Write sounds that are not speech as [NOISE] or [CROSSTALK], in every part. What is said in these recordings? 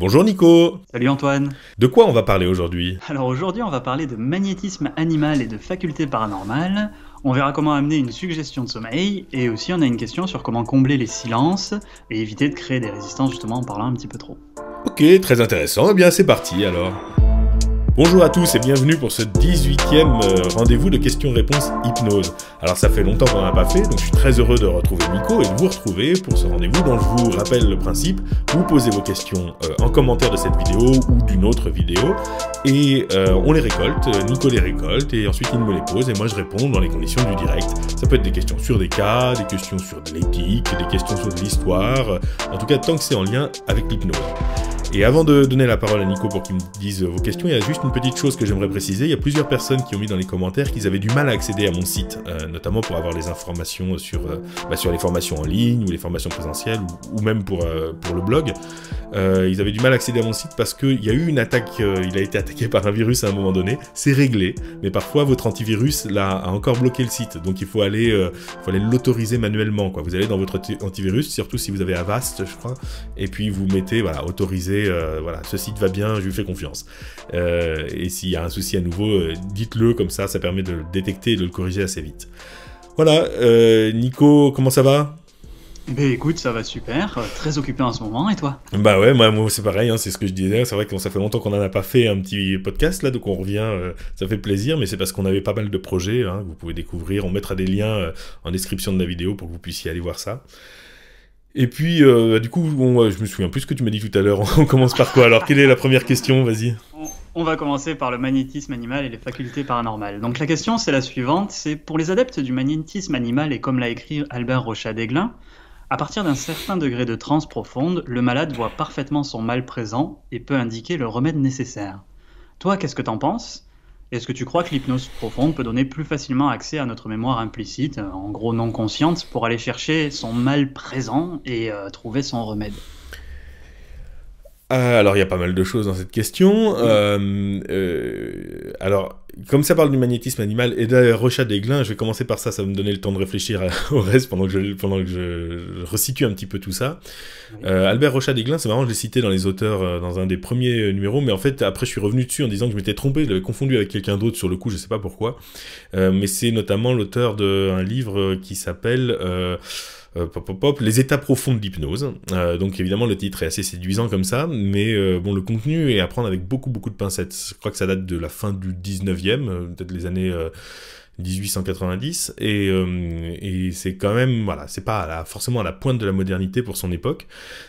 Bonjour Nico Salut Antoine De quoi on va parler aujourd'hui Alors aujourd'hui on va parler de magnétisme animal et de facultés paranormales. on verra comment amener une suggestion de sommeil, et aussi on a une question sur comment combler les silences et éviter de créer des résistances justement en parlant un petit peu trop. Ok, très intéressant, eh bien c'est parti alors Bonjour à tous et bienvenue pour ce 18e euh, rendez-vous de questions-réponses hypnose. Alors ça fait longtemps qu'on n'en a pas fait, donc je suis très heureux de retrouver Nico et de vous retrouver pour ce rendez-vous dont je vous rappelle le principe. Vous posez vos questions euh, en commentaire de cette vidéo ou d'une autre vidéo et euh, on les récolte, Nico les récolte et ensuite il me les pose et moi je réponds dans les conditions du direct. Ça peut être des questions sur des cas, des questions sur de l'éthique, des questions sur de l'histoire, en tout cas tant que c'est en lien avec l'hypnose. Et avant de donner la parole à Nico pour qu'il me dise vos questions, il y a juste une petite chose que j'aimerais préciser. Il y a plusieurs personnes qui ont mis dans les commentaires qu'ils avaient du mal à accéder à mon site, euh, notamment pour avoir les informations sur, euh, bah, sur les formations en ligne ou les formations présentielles ou, même pour, euh, pour le blog. ils avaient du mal à accéder à mon site parce qu'il y a eu une attaque, il a été attaqué par un virus à un moment donné. C'est réglé, mais parfois votre antivirus a encore bloqué le site, donc il faut aller l'autoriser manuellement. Vous allez dans votre antivirus, surtout si vous avez Avast, je crois, et puis vous mettez voilà, autoriser euh, voilà, ce site va bien, je lui fais confiance. Euh, et s'il y a un souci à nouveau, euh, dites-le comme ça, ça permet de le détecter et de le corriger assez vite. Voilà, Nico, comment ça va ben écoute, ça va super, très occupé en ce moment, et toi Bah ouais, moi, c'est pareil, hein, c'est ce que je disais, c'est vrai que ça fait longtemps qu'on n'en a pas fait un petit podcast là, donc on revient, ça fait plaisir, mais c'est parce qu'on avait pas mal de projets, hein, vous pouvez découvrir, on mettra des liens en description de la vidéo pour que vous puissiez aller voir ça. Et puis, euh, du coup, je me souviens plus ce que tu m'as dit tout à l'heure. [LAUGHS] On commence par quoi Alors, quelle est la première question Vas-y. On va commencer par le magnétisme animal et les facultés paranormales. Donc la question, c'est la suivante. C'est pour les adeptes du magnétisme animal, et comme l'a écrit Albert rochat deglin à partir d'un certain degré de transe profonde, le malade voit parfaitement son mal présent et peut indiquer le remède nécessaire. Toi, qu'est-ce que t'en penses est-ce que tu crois que l'hypnose profonde peut donner plus facilement accès à notre mémoire implicite, euh, en gros non consciente, pour aller chercher son mal présent et euh, trouver son remède euh, alors, il y a pas mal de choses dans cette question. Euh, euh, alors, comme ça parle du magnétisme animal et d'ailleurs rochat Desglins, je vais commencer par ça, ça va me donner le temps de réfléchir [LAUGHS] au reste pendant que, je, pendant que je, resitue un petit peu tout ça. Albert rochat Desglins, c'est marrant, je l'ai cité dans les auteurs dans un des premiers numéros, mais en fait, après, je suis revenu dessus en disant que je m'étais trompé, je l'avais confondu avec quelqu'un d'autre sur le coup, je sais pas pourquoi. mais c'est notamment l'auteur d'un livre qui s'appelle... Euh, pop, les états profonds d'hypnose. Euh, donc évidemment, le titre est assez séduisant comme ça, mais euh, bon, le contenu est à prendre avec beaucoup, beaucoup de pincettes. Je crois que ça date de la fin du 19e, peut-être les années... 1890 et, c'est quand même voilà c'est pas forcément à la pointe de la modernité pour son époque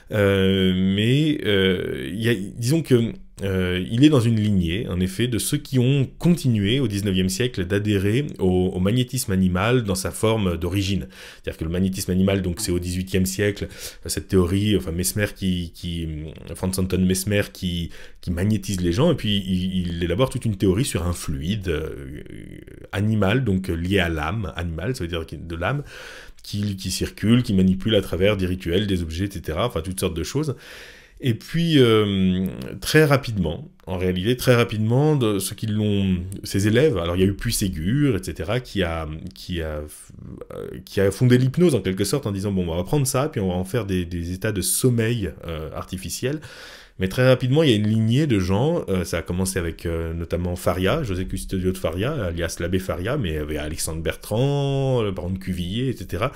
mais y disons que euh, il est dans une lignée, en effet, de ceux qui ont continué au 19e siècle d'adhérer au, magnétisme animal dans sa forme d'origine. C'est-à-dire que le magnétisme animal, donc c'est au XVIIIe siècle, euh, cette théorie, enfin Mesmer qui, qui euh, Franz Anton Mesmer qui, qui magnétise les gens, et puis il, élabore toute une théorie sur un fluide animal, donc lié à l'âme, animal, ça veut dire de l'âme, qui, qui circule, qui manipule à travers des rituels, des objets, etc., enfin toutes sortes de choses. Et puis, euh, très rapidement, en réalité, très rapidement, de ce qu'ils l'ont, ses élèves, alors il y a eu Puy-Ségur, etc., qui a, qui a, euh, qui a fondé l'hypnose en quelque sorte en disant, bon, on va prendre ça, puis on va en faire des, des états de sommeil euh, artificiel. Mais très rapidement, il y a une lignée de gens. Euh, ça a commencé avec notamment Faria, José Custodio de Faria, alias l'abbé Faria, mais avait Alexandre Bertrand, le baron de Cuvillier, etc.,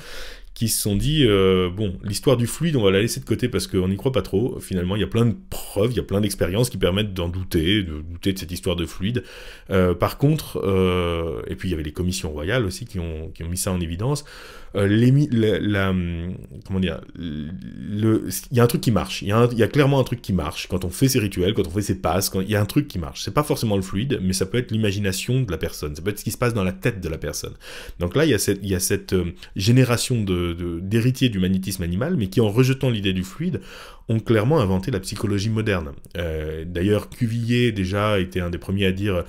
qui se sont dit euh, bon, l'histoire du fluide, on va la laisser de côté parce qu'on n'y croit pas trop. Finalement, il y a plein de preuves, il y a plein d'expériences qui permettent d'en douter, de douter de cette histoire de fluide. Euh, par contre, euh, et puis il y avait les commissions royales aussi qui ont, qui ont mis ça en évidence euh, la, comment dire, il y a un truc qui marche. Il y, a clairement un truc qui marche quand on fait ses rituels, quand on fait ses passes. Il y a un truc qui marche. C'est pas forcément le fluide, mais ça peut être l'imagination de la personne. Ça peut être ce qui se passe dans la tête de la personne. Donc là, il y a cette, y a cette euh, génération d'héritiers de, d'héritiers du magnétisme animal, mais qui en rejetant l'idée du fluide ont clairement inventé la psychologie moderne. Euh, d'ailleurs, Cuvier déjà était un des premiers à dire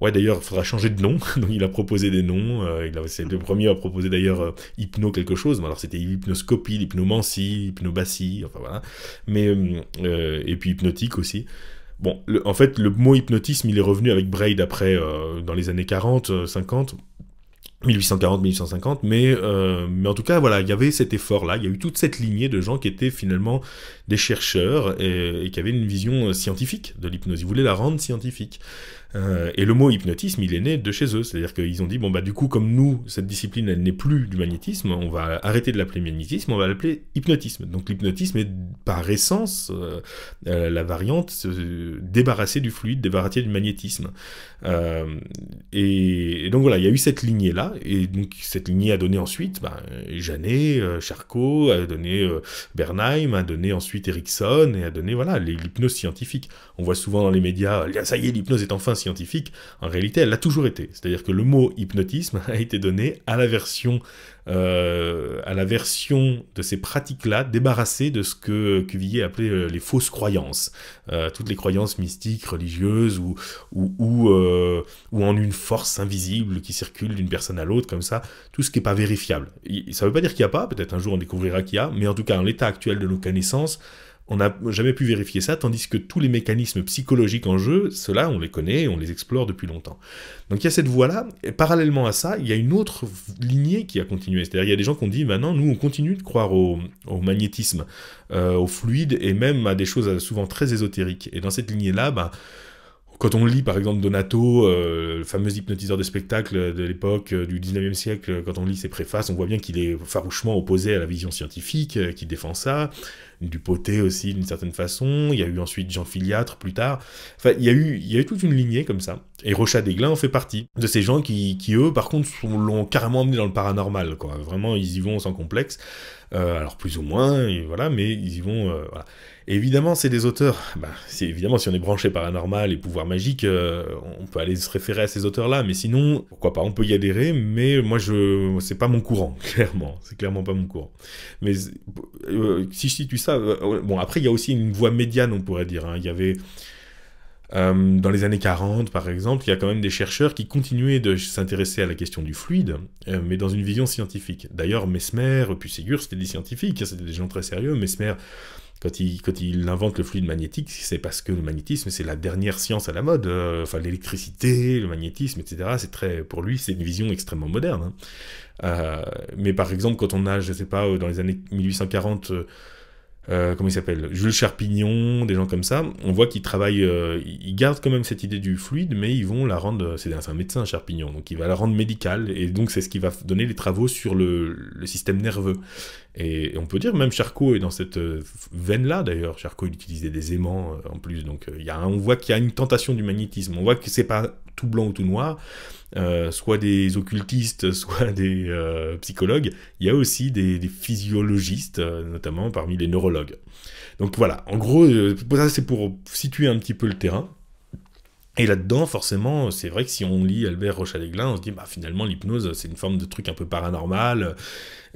Ouais, d'ailleurs, il faudra changer de nom. [LAUGHS] Donc, il a proposé des noms. Euh, c'est le premier à proposer d'ailleurs euh, hypno quelque chose. alors, c'était hypnoscopie, hypnomancie, hypnobassie, enfin voilà. Mais, euh, et puis hypnotique aussi. Bon, en fait, le mot hypnotisme, il est revenu avec Braid après, dans les années 40, 50. 1840-1850, mais, mais en tout cas, voilà, il y avait cet effort-là, il y a eu toute cette lignée de gens qui étaient finalement des chercheurs et qui avaient une vision scientifique de l'hypnose. Ils voulaient la rendre scientifique. Euh, et le mot hypnotisme, il est né de chez eux. C'est-à-dire qu'ils ont dit, bon, bah, du coup, comme nous, cette discipline, elle n'est plus du magnétisme, on va arrêter de l'appeler magnétisme, on va l'appeler hypnotisme. Donc l'hypnotisme est par essence euh, euh, la variante débarrassée du fluide, débarrassée du magnétisme. Et, donc voilà, il y a eu cette lignée-là, et donc cette lignée a donné ensuite bah, Charcot, a donné Bernheim, a donné ensuite Erickson, et a donné, voilà, l'hypnose scientifique. On voit souvent dans les médias, ah, ça y est, l'hypnose est enfin scientifique, en réalité, elle l'a toujours été. C'est-à-dire que le mot hypnotisme [LAUGHS] a été donné à la version, euh, à la version de ces pratiques-là, débarrassées de ce que Cuvier appelait euh, les fausses croyances. Euh, toutes les croyances mystiques, religieuses, ou, ou, ou, en une force invisible qui circule d'une personne à l'autre, comme ça, tout ce qui n'est pas vérifiable. Ça ne veut pas dire qu'il n'y a pas, peut-être un jour on découvrira qu'il y a, mais en tout cas, en l'état actuel de nos connaissances, on n'a jamais pu vérifier ça, tandis que tous les mécanismes psychologiques en jeu, ceux-là, on les connaît on les explore depuis longtemps. Donc il y a cette voie-là, et parallèlement à ça, il y a une autre lignée qui a continué. C'est-à-dire il y a des gens qui ont dit, maintenant, bah nous, on continue de croire au, magnétisme, euh, au fluide, et même à des choses souvent très ésotériques. Et dans cette lignée-là, bah, quand on lit par exemple Donato, euh, le fameux hypnotiseur de spectacle de l'époque euh, du 19e siècle, quand on lit ses préfaces, on voit bien qu'il est farouchement opposé à la vision scientifique, qu'il défend ça du Poté aussi d'une certaine façon, il y a eu ensuite Jean Filiatre plus tard, enfin il y, a eu, il y a eu toute une lignée comme ça, et Rochat Desglin en fait partie, de ces gens qui, qui eux par contre l'ont carrément amené dans le paranormal, quoi, vraiment ils y vont sans complexe, euh, alors plus ou moins, voilà, mais ils y vont, euh, évidemment, c'est des auteurs. Bah, c'est évidemment si on est branché paranormal et pouvoir magique, euh, on peut aller se référer à ces auteurs-là. Mais sinon, pourquoi pas On peut y adhérer, mais moi, je, c'est pas mon courant, [LAUGHS] clairement. C'est clairement pas mon courant. Mais si je situe ça euh, bon, après, il y a aussi une voie médiane, on pourrait dire. Hein. Il y avait. Euh, dans les années 40, par exemple, il y a quand même des chercheurs qui continuaient de s'intéresser à la question du fluide, euh, mais dans une vision scientifique. D'ailleurs, Mesmer, puis Ségur, c'était des scientifiques, hein, c'était des gens très sérieux. Mesmer, quand il, quand il invente le fluide magnétique, c'est parce que le magnétisme, c'est la dernière science à la mode. enfin, l'électricité, le magnétisme, etc. C'est très, pour lui, c'est une vision extrêmement moderne. Hein. mais par exemple, quand on a, je sais pas, dans les années 1840 euh, comment il s'appelle Jules Charpignon, des gens comme ça, on voit qu'ils travaillent, euh, ils gardent quand même cette idée du fluide, mais ils vont la rendre, euh, c'est un, médecin Charpignon, donc il va la rendre médicale, et donc c'est ce qui va donner les travaux sur le, système nerveux. Et, on peut dire, même Charcot est dans cette veine-là d'ailleurs, Charcot il utilisait des aimants en plus, donc il y a, on voit qu'il y a une tentation du magnétisme, on voit que c'est pas tout blanc ou tout noir, soit des occultistes, [LAUGHS] soit des psychologues, il y a aussi des, physiologistes, notamment parmi les neurologues, donc voilà, en gros, euh, c'est pour situer un petit peu le terrain. Et là-dedans, forcément, c'est vrai que si on lit Albert Rochaléglin, on se dit, bah finalement, l'hypnose, c'est une forme de truc un peu paranormal.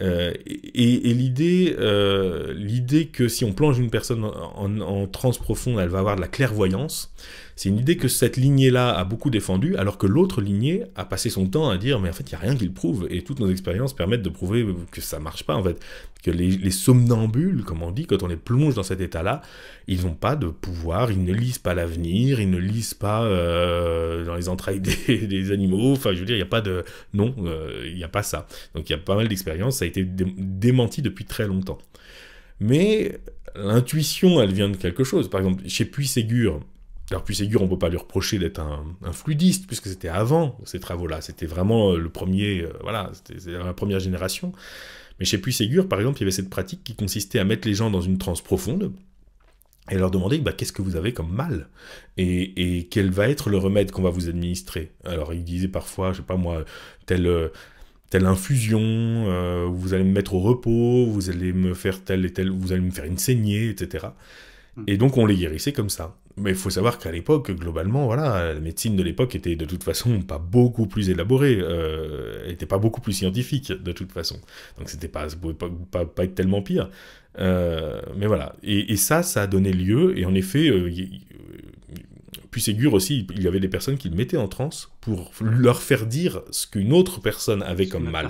Euh, et, l'idée, euh, l'idée que si on plonge une personne en, en, transe profonde, elle va avoir de la clairvoyance, c'est une idée que cette lignée-là a beaucoup défendue, alors que l'autre lignée a passé son temps à dire mais en fait il n'y a rien qui le prouve, et toutes nos expériences permettent de prouver que ça marche pas en fait, que les, somnambules, comme on dit, quand on les plonge dans cet état-là, ils n'ont pas de pouvoir, ils ne lisent pas l'avenir, ils ne lisent pas euh, dans les entrailles [LAUGHS] des, des, animaux, enfin je veux dire il n'y a pas de non, il n'y a pas ça, donc il y a pas mal d'expériences a été démenti depuis très longtemps. Mais l'intuition, elle vient de quelque chose. Par exemple, chez Puy-Ségur, alors Puy-Ségur, on ne peut pas lui reprocher d'être un, fluidiste, puisque c'était avant ces travaux-là. C'était vraiment euh, le premier, euh, voilà, c'était la première génération. Mais chez Puy-Ségur, par exemple, il y avait cette pratique qui consistait à mettre les gens dans une transe profonde, et leur demander bah, qu'est-ce que vous avez comme mal et, quel va être le remède qu'on va vous administrer. Alors il disait parfois, je sais pas moi, tel, euh, telle infusion, euh, vous allez me mettre au repos, vous allez me faire telle et telle, vous allez me faire une saignée, etc. Hmm. Et donc on les guérissait comme ça. Mais il faut savoir qu'à l'époque, globalement, voilà, la médecine de l'époque était de toute façon pas beaucoup plus élaborée, euh, était pas beaucoup plus scientifique de toute façon. Donc c'était pas, pas, pas, être tellement pire. Euh, mais voilà. Et, ça, ça a donné lieu. Et en effet, euh, puis Ségur aussi, il y avait des personnes qui le mettaient en transe pour leur faire dire ce qu'une autre personne avait comme mal.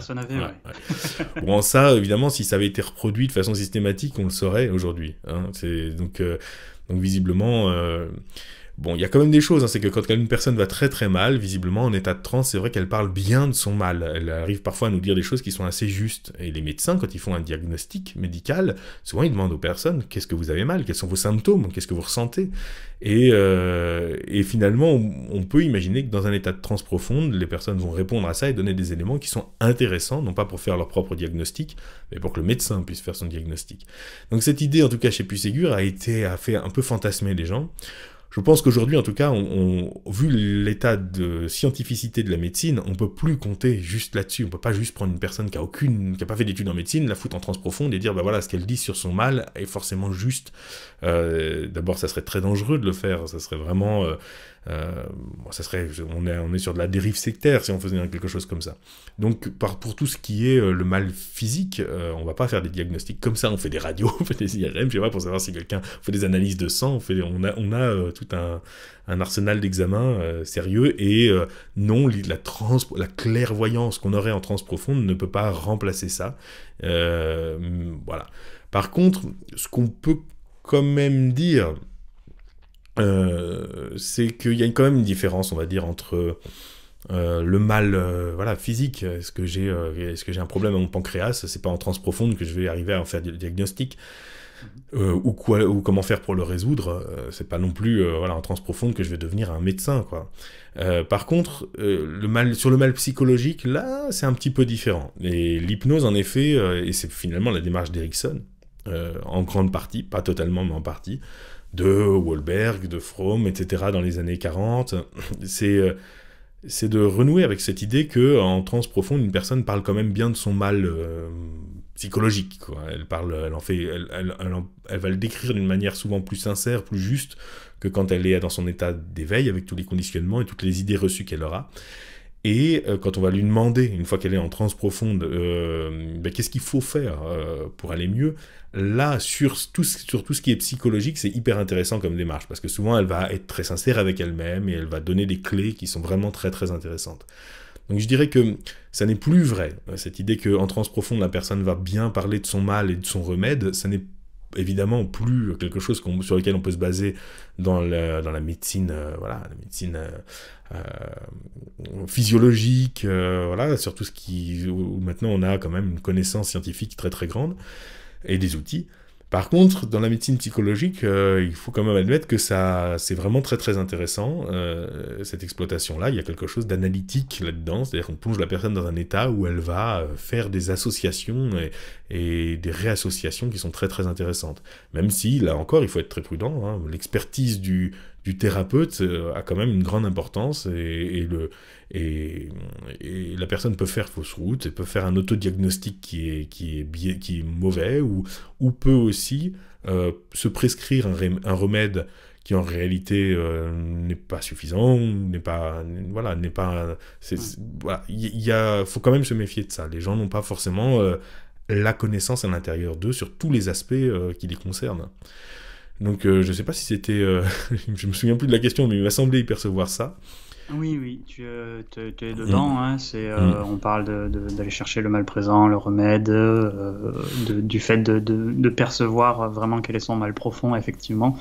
Avait, en ça, évidemment, si ça avait été reproduit de façon systématique, on le saurait aujourd'hui. Hein. donc, euh, donc visiblement. Euh, Bon, il y a quand même des choses, hein. c'est que quand une personne va très très mal, visiblement en état de transe, c'est vrai qu'elle parle bien de son mal. Elle arrive parfois à nous dire des choses qui sont assez justes. Et les médecins, quand ils font un diagnostic médical, souvent ils demandent aux personnes qu'est-ce que vous avez mal, quels sont vos symptômes, qu'est-ce que vous ressentez. Euh, et, finalement, on, peut imaginer que dans un état de transe profonde, les personnes vont répondre à ça et donner des éléments qui sont intéressants, non pas pour faire leur propre diagnostic, mais pour que le médecin puisse faire son diagnostic. Donc cette idée, en tout cas chez Puségur, a été a fait un peu fantasmer les gens. Je pense qu'aujourd'hui, en tout cas, on, vu l'état de scientificité de la médecine, on peut plus compter juste là-dessus. On peut pas juste prendre une personne qui a aucune, qui a pas fait d'études en médecine, la foutre en transprofonde et dire, bah voilà, ce qu'elle dit sur son mal est forcément juste euh, d'abord, ça serait très dangereux de le faire. Ça serait vraiment, euh, euh, ça serait, on est, on est sur de la dérive sectaire si on faisait quelque chose comme ça. Donc, par, pour tout ce qui est le mal physique, on va pas faire des diagnostics comme ça. On fait des radios, [LAUGHS] on fait des IRM, je sais pas, pour savoir si quelqu'un fait des analyses de sang. On fait, on a, on a tout un, arsenal d'examens sérieux et non, la trans, la clairvoyance qu'on aurait en trans profonde ne peut pas remplacer ça. voilà. Par contre, ce qu'on peut quand même dire, euh, c'est qu'il y a quand même une différence, on va dire, entre euh, le mal euh, voilà, physique. Est-ce que j'ai un problème à mon pancréas C'est pas en transe profonde que je vais arriver à en faire le diagnostic. ou, quoi, ou comment faire pour le résoudre, c'est pas non plus voilà, en transe profonde que je vais devenir un médecin. Quoi. par contre, le mal, sur le mal psychologique, là, c'est un petit peu différent. Et l'hypnose, en effet, et c'est finalement la démarche d'Erickson, euh, en grande partie, pas totalement, mais en partie, de Wahlberg, de Fromm, etc., dans les années 40. Euh, c'est. de renouer avec cette idée que en transe profonde une personne parle quand même bien de son mal euh, psychologique elle parle elle elle va le décrire d'une manière souvent plus sincère plus juste que quand elle est dans son état d'éveil avec tous les conditionnements et toutes les idées reçues qu'elle aura et euh, quand on va lui demander, une fois qu'elle est en transe profonde, euh, ben, qu'est-ce qu'il faut faire euh, pour aller mieux, là, sur tout, sur tout ce qui est psychologique, c'est hyper intéressant comme démarche, parce que souvent, elle va être très sincère avec elle-même et elle va donner des clés qui sont vraiment très très intéressantes. Donc je dirais que ça n'est plus vrai, cette idée qu'en transe profonde, la personne va bien parler de son mal et de son remède, ça n'est évidemment plus quelque chose sur lequel on peut se baser dans, la médecine, euh, voilà, la médecine euh, euh, physiologique, voilà, sur tout ce qui, maintenant on a quand même une connaissance scientifique très très grande et des outils. Par contre, dans la médecine psychologique, euh, il faut quand même admettre que ça, c'est vraiment très très intéressant, euh, cette exploitation-là. Il y a quelque chose d'analytique là-dedans, c'est-à-dire qu'on plonge la personne dans un état où elle va euh, faire des associations et, des réassociations qui sont très très intéressantes. Même si, là encore, il faut être très prudent, hein. l'expertise du, du thérapeute euh, a quand même une grande importance et, le, et, la personne peut faire fausse route et peut faire un autodiagnostic qui est, qui est, biais, qui est mauvais ou, ou peut aussi euh, se prescrire un, remède qui en réalité euh, n'est pas suffisant, n'est pas voilà, n'est pas il a, faut quand même se méfier de ça. Les gens n'ont pas forcément la connaissance à l'intérieur d'eux sur tous les aspects qui les concernent. Donc euh, je ne sais pas si c'était... Je euh, [LAUGHS] je me souviens plus de la question, mais il m'a semblé y percevoir ça. Oui, oui, tu, euh, es mm. dedans. Hein, mm. On parle d'aller chercher le mal présent, le remède, du fait de, percevoir vraiment quel est son mal profond, effectivement.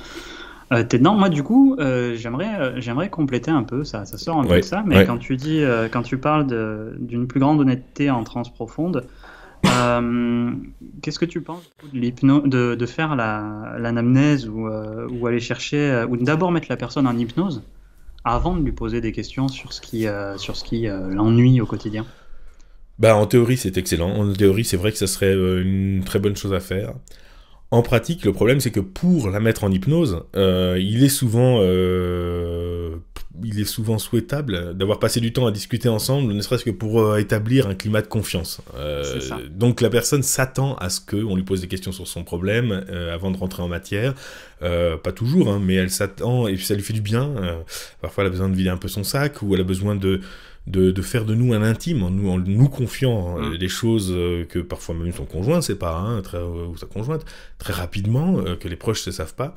Euh, es dedans. Moi, du coup, j'aimerais, compléter un peu, ça, ça sort un peu de ça, mais quand tu dis, quand tu parles d'une plus grande honnêteté en trans profonde, euh, qu'est-ce que tu penses de, de, faire l'anamnèse ou, euh, ou, aller chercher, euh, ou d'abord mettre la personne en hypnose avant de lui poser des questions sur ce qui, sur ce qui l'ennuie au quotidien bah, En théorie, c'est excellent. En théorie, c'est vrai que ça serait une très bonne chose à faire. En pratique, le problème, c'est que pour la mettre en hypnose, il est souvent il est souvent souhaitable d'avoir passé du temps à discuter ensemble, ne serait-ce que pour euh, établir un climat de confiance. Euh, donc la personne s'attend à ce que qu'on lui pose des questions sur son problème euh, avant de rentrer en matière. pas toujours, hein, mais elle s'attend et ça lui fait du bien. parfois elle a besoin de vider un peu son sac ou elle a besoin de... De, faire de nous un intime, en nous, confiant hein, mm. des choses que parfois même son conjoint sait pas, hein, ou sa conjointe, très rapidement, que les proches ne savent pas.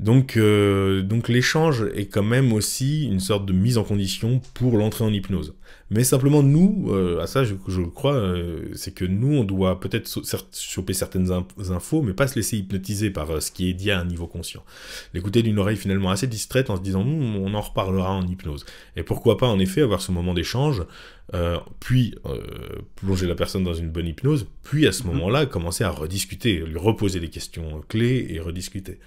Donc, euh, donc l'échange est quand même aussi une sorte de mise en condition pour l'entrée en hypnose. Mais simplement, nous, euh, à ça, je, crois, euh, c'est que nous, on doit peut-être choper certaines infos, mais pas se laisser hypnotiser par ce qui est dit à un niveau conscient. L'écouter d'une oreille finalement assez distraite en se disant, hum, on en reparlera en hypnose. Et pourquoi pas, en effet, avoir ce moment d'échange, puis plonger la personne dans une bonne hypnose, puis à ce mm-hmm. moment-là, commencer à rediscuter, lui reposer des questions clés et rediscuter.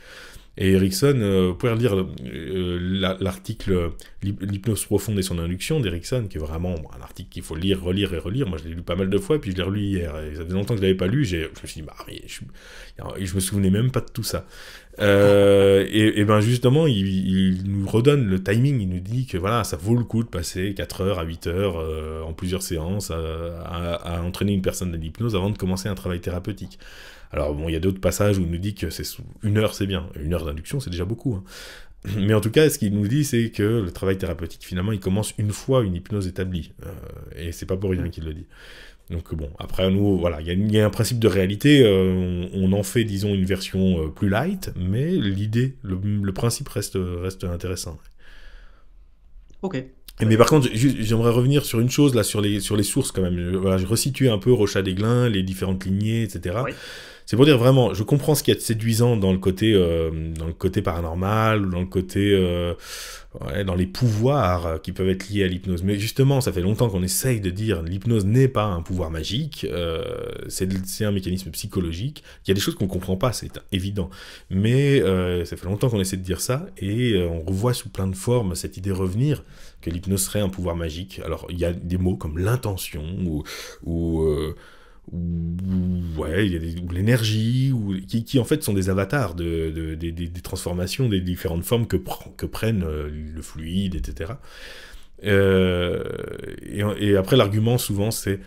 Et Erickson, euh, vous pouvez lire euh, l'article L'hypnose profonde et son induction d'Erickson, qui est vraiment un article qu'il faut lire, relire et relire. Moi, je l'ai lu pas mal de fois, puis je l'ai relu hier. Et ça faisait longtemps que je l'avais pas lu. Je me suis dit, bah, je, je, me souvenais même pas de tout ça. Euh, et, et, ben justement, il, nous redonne le timing, il nous dit que voilà, ça vaut le coup de passer 4 heures à 8 heures euh, en plusieurs séances à, entraîner une personne dans l'hypnose avant de commencer un travail thérapeutique. Alors bon, il y a d'autres passages où il nous dit que c'est une heure, c'est bien. Une heure d'induction, c'est déjà beaucoup. Hein. [CLEARS THROAT] Mais en tout cas, ce qu'il nous dit, c'est que le travail thérapeutique, finalement, il commence une fois une hypnose établie. Euh, et c'est pas pour rien qu'il le dit. Donc bon, après nous, voilà, il y, a un principe de réalité, euh, on, en fait, disons, une version euh, plus light, mais l'idée, le, principe reste, intéressant. Ok. mais par contre, j'aimerais revenir sur une chose, là, sur les, sources quand même. Voilà, je resitue un peu Rochat des Glins, les différentes lignées, etc. C'est pour dire vraiment, je comprends ce qu'il y a de séduisant dans le côté, euh, dans le côté paranormal, dans le côté, euh, dans les pouvoirs qui peuvent être liés à l'hypnose. Mais justement, ça fait longtemps qu'on essaye de dire l'hypnose n'est pas un pouvoir magique, euh, c'est un mécanisme psychologique. Il y a des choses qu'on comprend pas, c'est évident. Mais ça fait longtemps qu'on essaie de dire ça et on revoit sous plein de formes cette idée revenir que l'hypnose serait un pouvoir magique. Alors il y a des mots comme l'intention ou, ou ou ouais, l'énergie, ou qui, en fait sont des avatars de, des, transformations, des différentes formes que, que prennent euh, le fluide, etc. Euh, et, après l'argument souvent c'est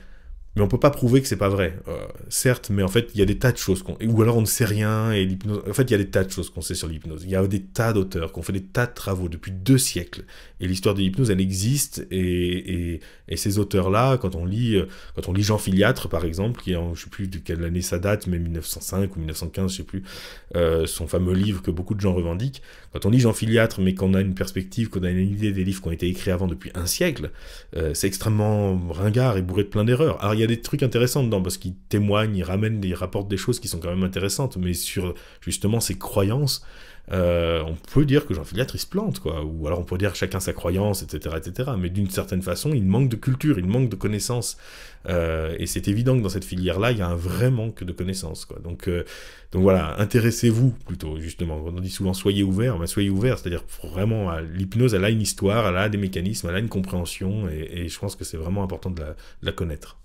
mais on peut pas prouver que c'est pas vrai. Euh, certes, mais en fait, il y a des tas de choses qu'on... Ou alors on ne sait rien, et l'hypnose... En fait, il y a des tas de choses qu'on sait sur l'hypnose. Il y a des tas d'auteurs qui ont fait des tas de travaux depuis deux siècles. Et l'histoire de l'hypnose, elle existe, et, et, ces auteurs-là, quand on lit euh, quand on lit Jean Filiatre, par exemple, qui en, je sais plus de quelle année ça date, mais 1905 ou 1915, je sais plus, euh, son fameux livre que beaucoup de gens revendiquent, quand on lit Jean Filiatre, mais qu'on a une perspective, qu'on a une idée des livres qui ont été écrits avant depuis un siècle, c'est extrêmement ringard et bourré de plein d'erreurs. Alors, des trucs intéressants dedans parce qu'ils témoignent, ils ramènent, ils rapportent des choses qui sont quand même intéressantes. Mais sur justement ces croyances, euh, on peut dire que Jean Filiatre il se plante quoi. Ou alors on peut dire chacun sa croyance, etc., etc. Mais d'une certaine façon, il manque de culture, il manque de connaissances. Euh, et c'est évident que dans cette filière-là, il y a un vrai manque de connaissances quoi. Donc euh, donc voilà, intéressez-vous plutôt justement. On dit souvent soyez ouvert, mais soyez ouvert, c'est-à-dire vraiment l'hypnose, elle a une histoire, elle a des mécanismes, elle a une compréhension, et, je pense que c'est vraiment important de la connaître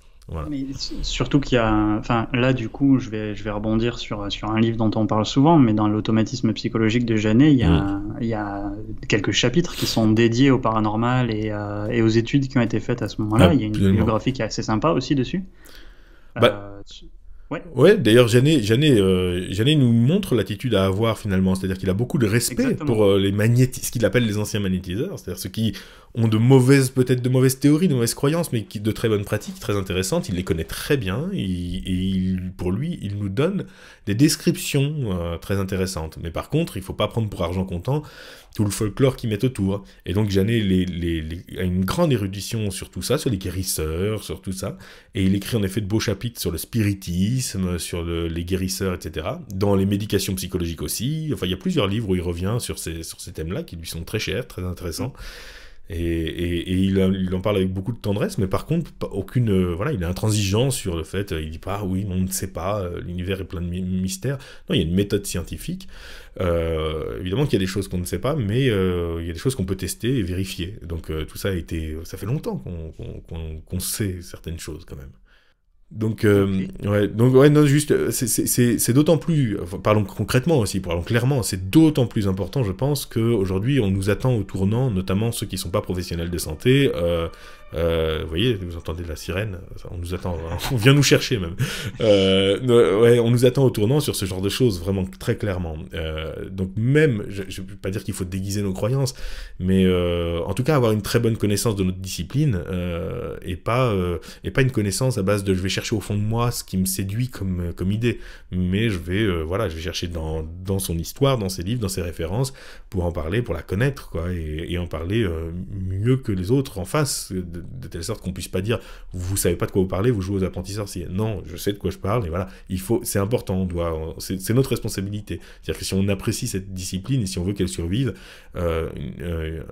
surtout qu'il y a, enfin là du coup, je vais, je vais rebondir sur, sur un livre dont on parle souvent, mais dans l'automatisme psychologique de Janet, il y, a, quelques chapitres qui sont dédiés au paranormal et, euh, aux études qui ont été faites à ce moment-là. Ah, il y a une bibliographie qui est assez sympa aussi dessus. Bah, euh, ouais. ouais d'ailleurs, Janet, euh, nous montre l'attitude à avoir finalement, c'est-à-dire qu'il a beaucoup de respect pour les ce qu'il appelle les anciens magnétiseurs, c'est-à-dire ceux qui ont de mauvaises, peut-être de mauvaises théories, de mauvaises croyances, mais qui, de très bonnes pratiques, très intéressantes. Il les connaît très bien et, pour lui, il nous donne des descriptions euh, très intéressantes. Mais par contre, il faut pas prendre pour argent comptant tout le folklore qui met autour. Et donc Janet a une grande érudition sur tout ça, sur les guérisseurs, sur tout ça. Et il écrit en effet de beaux chapitres sur le spiritisme, sur les guérisseurs, etc. Dans les médications psychologiques aussi. Enfin, il y a plusieurs livres où il revient sur ces, thèmes-là qui lui sont très chers, très intéressants. Et, et, il, en parle avec beaucoup de tendresse, mais par contre, aucune, euh, voilà, il est intransigeant sur le fait, euh, il dit pas, ah oui, on ne sait pas, euh, l'univers est plein de mystères. Non, il y a une méthode scientifique. Euh, évidemment qu'il y a des choses qu'on ne sait pas, mais il y a des choses qu'on peut tester et vérifier. Donc tout ça a été, ça fait longtemps qu'on sait certaines choses quand même. Donc, euh, ouais, donc ouais, non, juste, c'est d'autant plus, parlons concrètement aussi, parlons clairement, c'est d'autant plus important, je pense, qu'aujourd'hui, on nous attend au tournant, notamment ceux qui ne sont pas professionnels de santé, euh, euh, vous voyez, vous entendez de la sirène, on nous attend, hein. [LAUGHS] on vient nous chercher même. Euh, ouais, on nous attend au tournant sur ce genre de choses, vraiment très clairement. Euh, donc même, je ne veux pas dire qu'il faut déguiser nos croyances, mais en tout cas avoir une très bonne connaissance de notre discipline et, pas, et pas une connaissance à base de je vais chercher au fond de moi ce qui me séduit comme, comme idée, mais je vais, voilà, je vais chercher dans, dans son histoire, dans ses livres, dans ses références, pour en parler, pour la connaître, quoi, et, en parler mieux que les autres en face, de, telle sorte qu'on puisse pas dire vous savez pas de quoi vous parlez, vous jouez aux apprentis sorciers. Non, je sais de quoi je parle et voilà. Il faut, c'est important, on doit, c'est notre responsabilité. C'est-à-dire que si on apprécie cette discipline et si on veut qu'elle survive, euh, euh,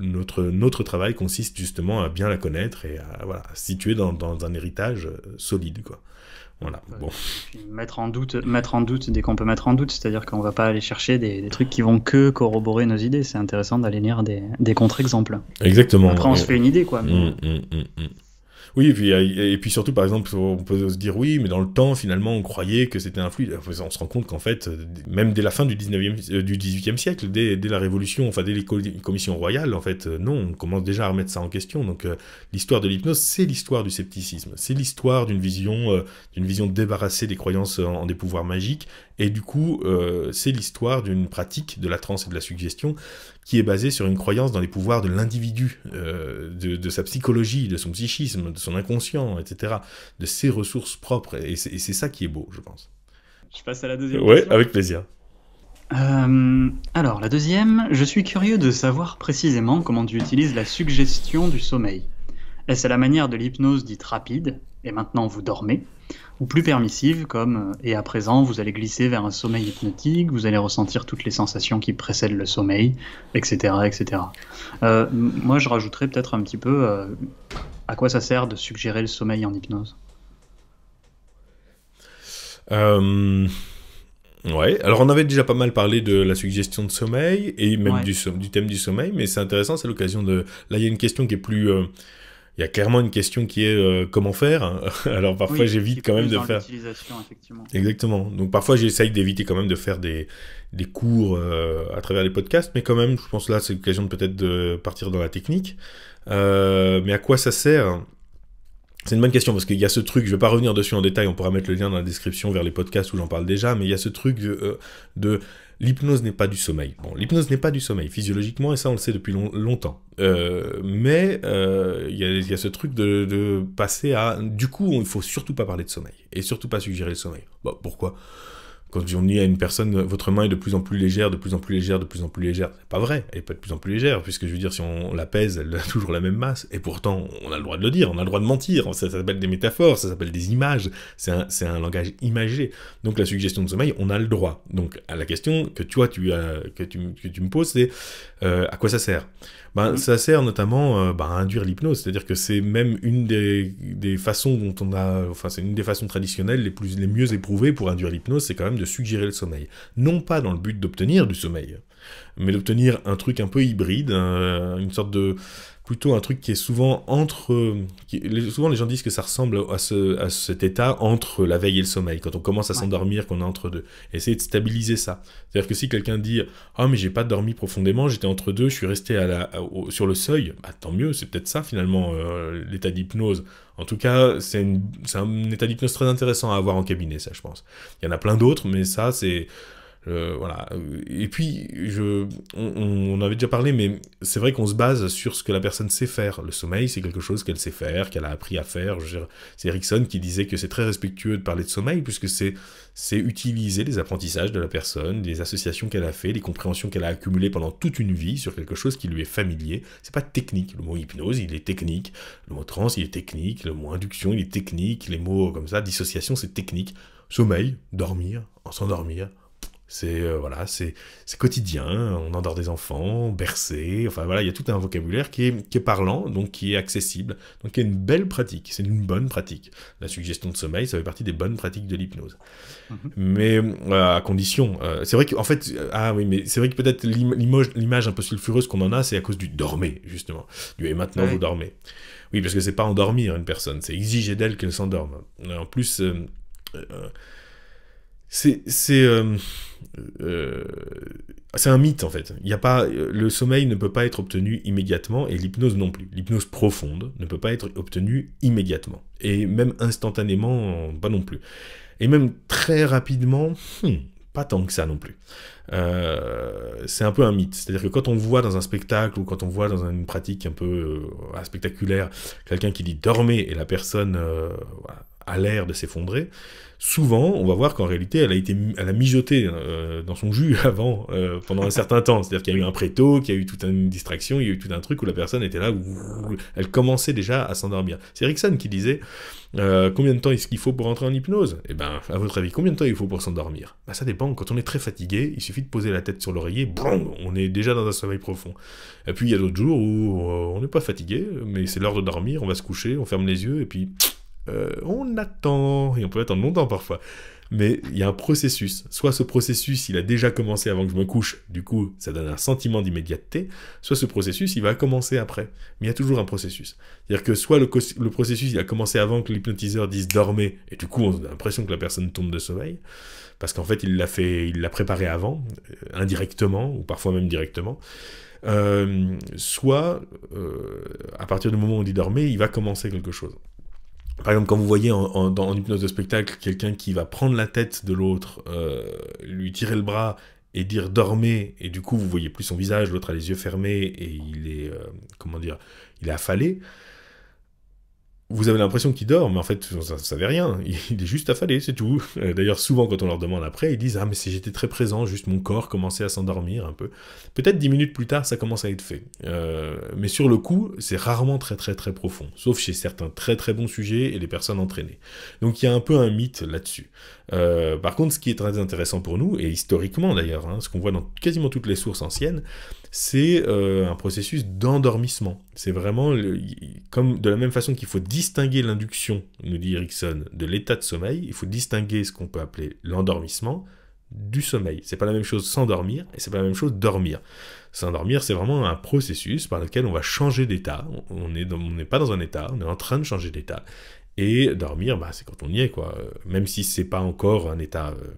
notre notre travail consiste justement à bien la connaître et à voilà, situer dans, dans un héritage euh, solide quoi mettre en doute, mettre en doute dès qu'on peut mettre en doute, c'est-à-dire qu'on va pas aller chercher des, trucs qui vont que corroborer nos idées. C'est intéressant d'aller lire des, contre-exemples. Exactement. Après, on se fait une idée, quoi. Hum, hum, hum, oui, euh, et puis, et puis surtout, par exemple, on peut se dire oui, mais dans le temps, finalement, on croyait que c'était un fluide. On se rend compte qu'en fait, euh, même dès la fin du 19e, euh, du 18e siècle, dès, la Révolution, enfin, dès les commissions royales, en fait, non, on commence déjà à remettre ça en question. Donc, l'histoire de l'hypnose, c'est l'histoire du scepticisme. C'est l'histoire d'une vision, d'une vision débarrassée des croyances en des pouvoirs magiques et du coup, euh, c'est l'histoire d'une pratique de la transe et de la suggestion qui est basée sur une croyance dans les pouvoirs de l'individu, euh, de, sa psychologie, de son psychisme, de son inconscient, etc., de ses ressources propres. Et c'est, ça qui est beau, je pense. Je passe à la deuxième. Oui, avec plaisir. Euh, alors, la deuxième, je suis curieux de savoir précisément comment tu utilises la suggestion du sommeil. Est-ce à la manière de l'hypnose dite rapide, et maintenant vous dormez, ou plus permissive comme euh, et à présent vous allez glisser vers un sommeil hypnotique, vous allez ressentir toutes les sensations qui précèdent le sommeil, etc. etc. Euh, moi je rajouterais peut-être un petit peu euh, à quoi ça sert de suggérer le sommeil en hypnose. Ouais, alors on avait déjà pas mal parlé de la suggestion de sommeil et même du, du, thème du sommeil, mais c'est intéressant, c'est l'occasion de... Là il y a une question qui est plus il y a clairement une question qui est euh, comment faire. [LAUGHS] Alors parfois j'évite quand même de faire. Effectivement. Exactement. Donc parfois j'essaye d'éviter quand même de faire des, cours euh, à travers les podcasts, mais quand même je pense là c'est l'occasion peut-être de partir dans la technique. Euh, mais à quoi ça sert c'est une bonne question parce qu'il y a ce truc, je vais pas revenir dessus en détail, on pourra mettre le lien dans la description vers les podcasts où j'en parle déjà, mais il y a ce truc de, euh, l'hypnose n'est pas du sommeil. Bon, l'hypnose n'est pas du sommeil physiologiquement et ça on le sait depuis longtemps. Euh, mais euh, il euh, y, y, a ce truc de, de passer à, du coup, il faut surtout pas parler de sommeil et surtout pas suggérer le sommeil. Bon, pourquoi quand on dit à une personne, votre main est de plus en plus légère, de plus en plus légère, de plus en plus légère, c'est pas vrai, elle est pas de plus en plus légère, puisque je veux dire, si on la pèse, elle a [LAUGHS] toujours la même masse, et pourtant, on a le droit de le dire, on a le droit de mentir, ça, s'appelle des métaphores, ça s'appelle des images, c'est un, langage imagé. Donc la suggestion de sommeil, on a le droit. Donc à la question que toi, tu, que tu, me poses, c'est euh, à quoi ça sert bah, mm. ça sert notamment euh, bah, à induire l'hypnose. C'est-à-dire que c'est même une des, des, façons dont on a, enfin, c'est une des façons traditionnelles les plus, les mieux éprouvées pour induire l'hypnose, c'est quand même de suggérer le sommeil. Non pas dans le but d'obtenir du sommeil, mais d'obtenir un truc un peu hybride, une sorte de plutôt un truc qui est souvent entre. souvent, les gens disent que ça ressemble à, ce, à cet état entre la veille et le sommeil, quand on commence à s'endormir, qu'on est entre deux. Essayer de stabiliser ça. C'est-à-dire que si quelqu'un dit Ah, oh, mais j'ai pas dormi profondément, j'étais entre deux, je suis resté à la, sur le seuil, bah, tant mieux, c'est peut-être ça finalement, euh, l'état d'hypnose. En tout cas, c'est un état d'hypnose très intéressant à avoir en cabinet, ça, je pense. Il y en a plein d'autres, mais ça, c'est euh, voilà. Et puis, on, avait déjà parlé, mais c'est vrai qu'on se base sur ce que la personne sait faire. Le sommeil, c'est quelque chose qu'elle sait faire, qu'elle a appris à faire. C'est Erickson qui disait que c'est très respectueux de parler de sommeil, puisque c'est utiliser les apprentissages de la personne, les associations qu'elle a fait, les compréhensions qu'elle a accumulées pendant toute une vie sur quelque chose qui lui est familier. C'est pas technique. Le mot hypnose, il est technique. Le mot trans, il est technique. Le mot induction, il est technique. Les mots comme ça, dissociation, c'est technique. Sommeil, dormir, s'endormir, c'est euh, voilà, c'est quotidien. On endort des enfants, bercer. Enfin voilà, il y a tout un vocabulaire qui est, qui est parlant, donc qui est accessible, donc qui est une belle pratique. C'est une bonne pratique. La suggestion de sommeil, ça fait partie des bonnes pratiques de l'hypnose. Mhm. Mais euh, à condition. Euh, c'est vrai qu'en fait, ah oui, mais c'est vrai que peut-être l'image un peu sulfureuse qu'on en a, c'est à cause du dormez justement. Du et maintenant vous dormez. Oui, parce que c'est pas endormir une personne, c'est exiger d'elle qu'elle s'endorme. En plus c'est euh, euh, c'est un mythe en fait. Il a pas le sommeil ne peut pas être obtenu immédiatement et l'hypnose non plus. L'hypnose profonde ne peut pas être obtenue immédiatement et même instantanément pas non plus. Et même très rapidement, hmm, pas tant que ça non plus. Euh, c'est un peu un mythe. C'est-à-dire que quand on voit dans un spectacle ou quand on voit dans une pratique un peu spectaculaire quelqu'un qui dit dormez et la personne à l'air de s'effondrer, souvent, on va voir qu'en réalité, elle a été, elle a mijoté euh, dans son jus [LAUGHS] avant, euh, pendant un certain temps. C'est-à-dire qu'il y a eu un préto, qu'il y a eu toute une distraction, il y a eu tout un truc où la personne était là, où elle commençait déjà à s'endormir. C'est Erickson qui disait euh, combien de temps est-ce qu'il faut pour entrer en hypnose Eh ben, à votre avis, combien de temps il faut pour s'endormir bah, ça dépend. Quand on est très fatigué, il suffit de poser la tête sur l'oreiller, on est déjà dans un sommeil profond. Et puis il y a d'autres jours où on n'est pas fatigué, mais c'est l'heure de dormir, on va se coucher, on ferme les yeux et puis euh, on attend, et on peut attendre longtemps parfois. Mais il y a un processus. Soit ce processus, il a déjà commencé avant que je me couche, du coup, ça donne un sentiment d'immédiateté, soit ce processus, il va commencer après. Mais il y a toujours un processus. C'est-à-dire que soit le, processus, il a commencé avant que l'hypnotiseur dise dormez, et du coup, on a l'impression que la personne tombe de sommeil, parce qu'en fait, il l'a fait, il l'a préparé avant, euh, indirectement, ou parfois même directement. Euh, soit, à partir du moment où on dit dormez, il va commencer quelque chose. Par exemple, quand vous voyez en, hypnose de spectacle quelqu'un qui va prendre la tête de l'autre, euh, lui tirer le bras et dire dormez, et du coup vous voyez plus son visage, l'autre a les yeux fermés et il est, euh, comment dire, il est affalé, vous avez l'impression qu'il dort, mais en fait, ça ne savait rien. Il est juste affalé, c'est tout. Euh, d'ailleurs, souvent, quand on leur demande après, ils disent Ah, mais si j'étais très présent, juste mon corps commençait à s'endormir un peu. Peut-être dix minutes plus tard, ça commence à être fait. Euh, mais sur le coup, c'est rarement très, très, très profond, sauf chez certains très, très bons sujets et les personnes entraînées. Donc, il y a un peu un mythe là-dessus. Euh, par contre, ce qui est très intéressant pour nous, et historiquement d'ailleurs, hein, ce qu'on voit dans quasiment toutes les sources anciennes, c'est euh, un processus d'endormissement. C'est vraiment, comme de la même façon qu'il faut distinguer l'induction, nous dit Erickson, de l'état de sommeil, il faut distinguer ce qu'on peut appeler l'endormissement du sommeil. C'est pas la même chose s'endormir et c'est pas la même chose dormir. S'endormir, c'est vraiment un processus par lequel on va changer d'état. On n'est pas dans un état, on est en train de changer d'état. Et dormir, bah, c'est quand on y est, quoi. Euh, même si c'est pas encore un état. Euh,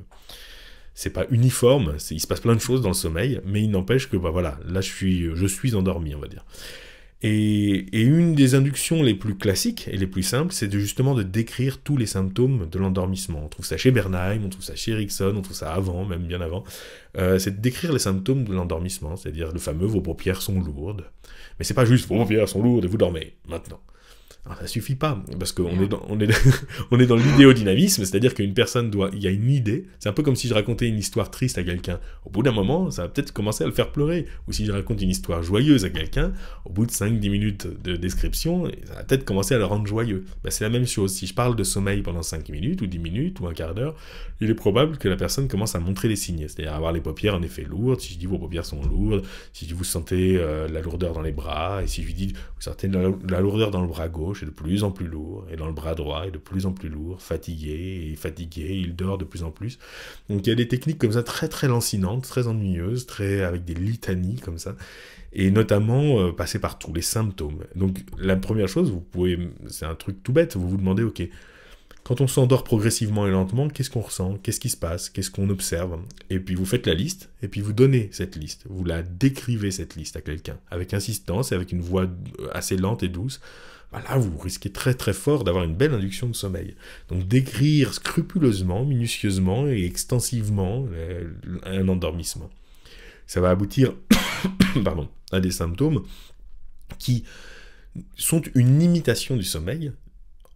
c'est pas uniforme, il se passe plein de choses dans le sommeil, mais il n'empêche que bah voilà, là je suis, je suis endormi, on va dire. Et, une des inductions les plus classiques et les plus simples, c'est de, justement de décrire tous les symptômes de l'endormissement. On trouve ça chez Bernheim, on trouve ça chez Erickson, on trouve ça avant, même bien avant. Euh, c'est de décrire les symptômes de l'endormissement, c'est-à-dire le fameux vos paupières sont lourdes. Mais c'est pas juste vos paupières sont lourdes et vous dormez maintenant. Alors ah, ça suffit pas, parce qu'on est dans, on est, [LAUGHS] dans l'idéodynamisme, c'est-à-dire qu'une personne doit, il y a une idée. C'est un peu comme si je racontais une histoire triste à quelqu'un. Au bout d'un moment, ça va peut-être commencer à le faire pleurer. Ou si je raconte une histoire joyeuse à quelqu'un, au bout de 5-10 minutes de description, ça va peut-être commencer à le rendre joyeux. Bah, c'est la même chose. Si je parle de sommeil pendant 5 minutes, ou 10 minutes, ou un quart d'heure, il est probable que la personne commence à montrer des signes, c'est-à-dire avoir les paupières en effet lourdes. Si je dis vos paupières sont lourdes, si vous sentez euh, la lourdeur dans les bras, et si je dis vous sentez la lourdeur dans le bras gauche, de plus en plus lourd, et dans le bras droit et de plus en plus lourd, fatigué, et fatigué, il dort de plus en plus. Donc il y a des techniques comme ça très très lancinantes, très ennuyeuses, très avec des litanies comme ça, et notamment euh, passer par tous les symptômes. Donc la première chose, vous pouvez, c'est un truc tout bête, vous vous demandez, ok, quand on s'endort progressivement et lentement, qu'est-ce qu'on ressent Qu'est-ce qui se passe Qu'est-ce qu'on observe Et puis vous faites la liste, et puis vous donnez cette liste. Vous la décrivez, cette liste, à quelqu'un, avec insistance et avec une voix euh, assez lente et douce, bah là vous risquez très très fort d'avoir une belle induction de sommeil. Donc décrire scrupuleusement, minutieusement et extensivement euh, un endormissement. Ça va aboutir [COUGHS] à des symptômes qui sont une imitation du sommeil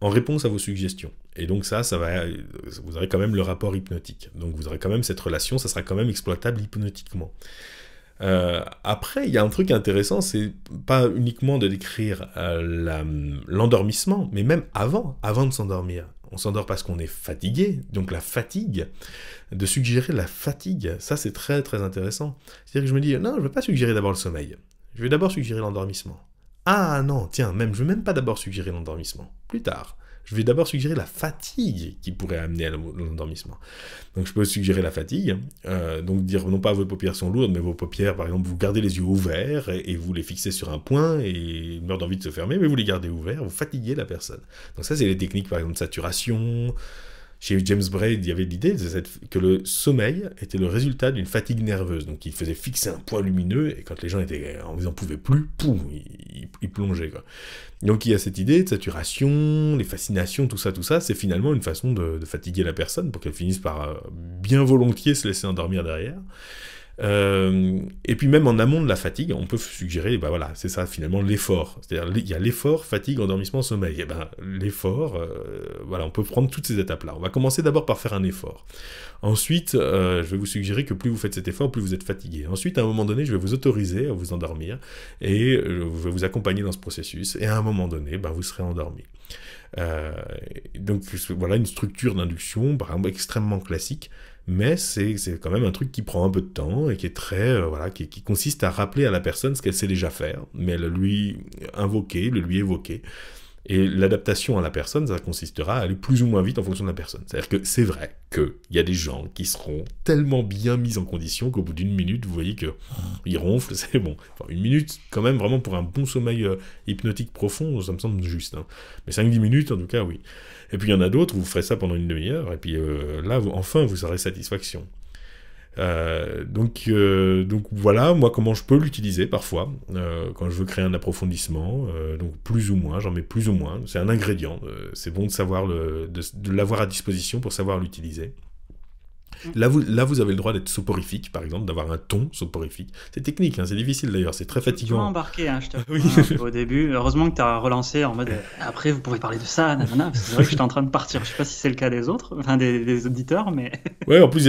en réponse à vos suggestions. Et donc ça, va, vous aurez quand même le rapport hypnotique. Donc vous aurez quand même cette relation, ça sera quand même exploitable hypnotiquement. Euh, après, il y a un truc intéressant, c'est pas uniquement de décrire euh, l'endormissement, mais même avant, avant de s'endormir. On s'endort parce qu'on est fatigué, donc la fatigue, de suggérer la fatigue, ça c'est très très intéressant. C'est-à-dire que je me dis, non, je ne vais pas suggérer d'abord le sommeil, je vais d'abord suggérer l'endormissement. Ah non, tiens, même je ne vais même pas d'abord suggérer l'endormissement, plus tard. Je vais d'abord suggérer la fatigue qui pourrait amener à l'endormissement. Donc je peux suggérer la fatigue, euh, donc dire non pas vos paupières sont lourdes, mais vos paupières, par exemple, vous gardez les yeux ouverts et, et vous les fixez sur un point et il meurt d'envie de se fermer, mais vous les gardez ouverts, vous fatiguez la personne. Donc ça, c'est les techniques, par exemple, de saturation, chez James Braid, il y avait l'idée que le sommeil était le résultat d'une fatigue nerveuse. Donc il faisait fixer un point lumineux et quand les gens étaient, ils n'en pouvaient plus, pouf, ils, plongeaient. Donc il y a cette idée de saturation, les fascinations, tout ça, tout ça. C'est finalement une façon de, fatiguer la personne pour qu'elle finisse par euh, bien volontiers se laisser endormir derrière. Euh, et puis même en amont de la fatigue, on peut suggérer, bah voilà, c'est ça finalement l'effort. C'est-à-dire il y a l'effort, fatigue, endormissement, sommeil. Et eh ben l'effort, euh, voilà, on peut prendre toutes ces étapes-là. On va commencer d'abord par faire un effort. Ensuite, euh, je vais vous suggérer que plus vous faites cet effort, plus vous êtes fatigué. Ensuite, à un moment donné, je vais vous autoriser à vous endormir et je vais vous accompagner dans ce processus. Et à un moment donné, bah, vous serez endormi. donc voilà une structure d'induction, extrêmement classique mais c'est quand même un truc qui prend un peu de temps et qui est très euh, qui, consiste à rappeler à la personne ce qu'elle sait déjà faire mais le lui invoquer le lui évoquer et l'adaptation à la personne ça consistera à aller plus ou moins vite en fonction de la personne c'est à dire que c'est vrai qu'il y a des gens qui seront tellement bien mis en condition qu'au bout d'une minute vous voyez que ils ronflent [LAUGHS] c'est bon une minute quand même vraiment pour un bon sommeil euh, hypnotique profond ça me semble juste hein. mais 5-10 minutes en tout cas oui et puis il y en a d'autres vous ferez ça pendant une demi-heure, et puis euh, là, enfin, vous aurez satisfaction. Euh, donc, euh, donc voilà, moi comment je peux l'utiliser parfois quand je veux créer un approfondissement, donc plus ou moins, j'en mets plus ou moins, c'est un ingrédient, c'est bon de savoir de l'avoir à disposition pour savoir l'utiliser. Mm. Là, vous, là, vous avez le droit d'être soporifique, par exemple, d'avoir un ton soporifique. C'est technique, hein, c'est difficile d'ailleurs, c'est très fatigant. Tu embarqué, hein, je te [LAUGHS] oui. Hein, au début. Heureusement que tu as relancé en mode euh, après, vous pouvez parler de ça, nanana, parce que c'est j'étais en train de partir. Je sais pas si c'est le cas des autres, des, auditeurs, mais. [LAUGHS] ouais, en plus,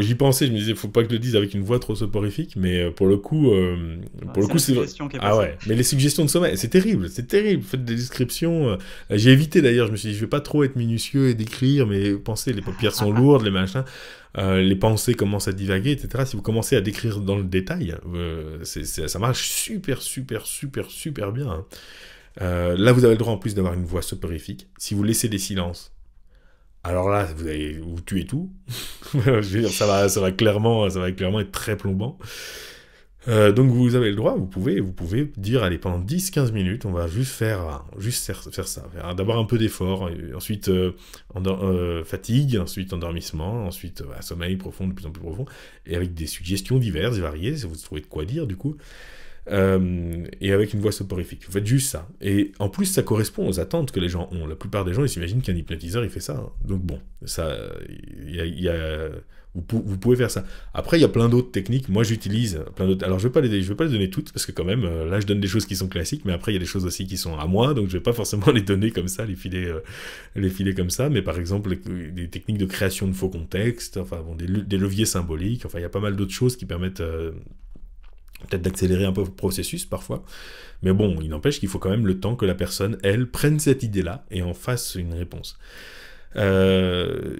j'y pensais, je me disais, faut pas que je le dise avec une voix trop soporifique, mais euh, pour le coup, euh, pour le coup, c'est. Ah ouais, mais les suggestions de sommeil, c'est terrible, c'est terrible. Faites des descriptions. J'ai évité d'ailleurs, je me suis dit, je vais pas trop être minutieux et décrire, mais pensez, les paupières sont ah, ah, ah. lourdes, les machins. Euh, les pensées commencent à divaguer, etc. Si vous commencez à décrire dans le détail, euh, ça marche super, super, super, super bien. Hein. Euh, là, vous avez le droit en plus d'avoir une voix soporifique. Si vous laissez des silences, alors là, vous, tuez tout. [LAUGHS] Je veux ça clairement, ça va clairement être très plombant. Euh, donc vous avez le droit, vous pouvez, vous pouvez dire allez pendant 10-15 minutes, on va juste faire, juste faire, ça. D'abord un peu d'effort, ensuite euh, euh, fatigue, ensuite endormissement, ensuite sommeil profond de plus en plus profond, et avec des suggestions diverses et variées, si vous trouvez de quoi dire du coup. et avec une voix soporifique. Vous faites juste ça. Et en plus, ça correspond aux attentes que les gens ont. La plupart des gens, ils s'imaginent qu'un hypnotiseur, il fait ça. Hein. Donc bon, ça, il y a vous, pouvez faire ça. Après, il y a plein d'autres techniques. Moi, j'utilise plein d'autres. Alors, je ne vais, pas les, je vais pas les donner toutes, parce que quand même, euh, là, je donne des choses qui sont classiques, mais après, il y a des choses aussi qui sont à moi, donc je ne vais pas forcément [LAUGHS] les donner comme ça, les filer euh, les filer comme ça. Mais par exemple, des techniques de création de faux contextes, enfin, des, leviers symboliques. Enfin, il y a pas mal d'autres choses qui permettent. Euh, peut-être d'accélérer un peu le processus parfois. Mais bon, il n'empêche qu'il faut quand même le temps que la personne, elle, prenne cette idée-là et en fasse une réponse. Euh,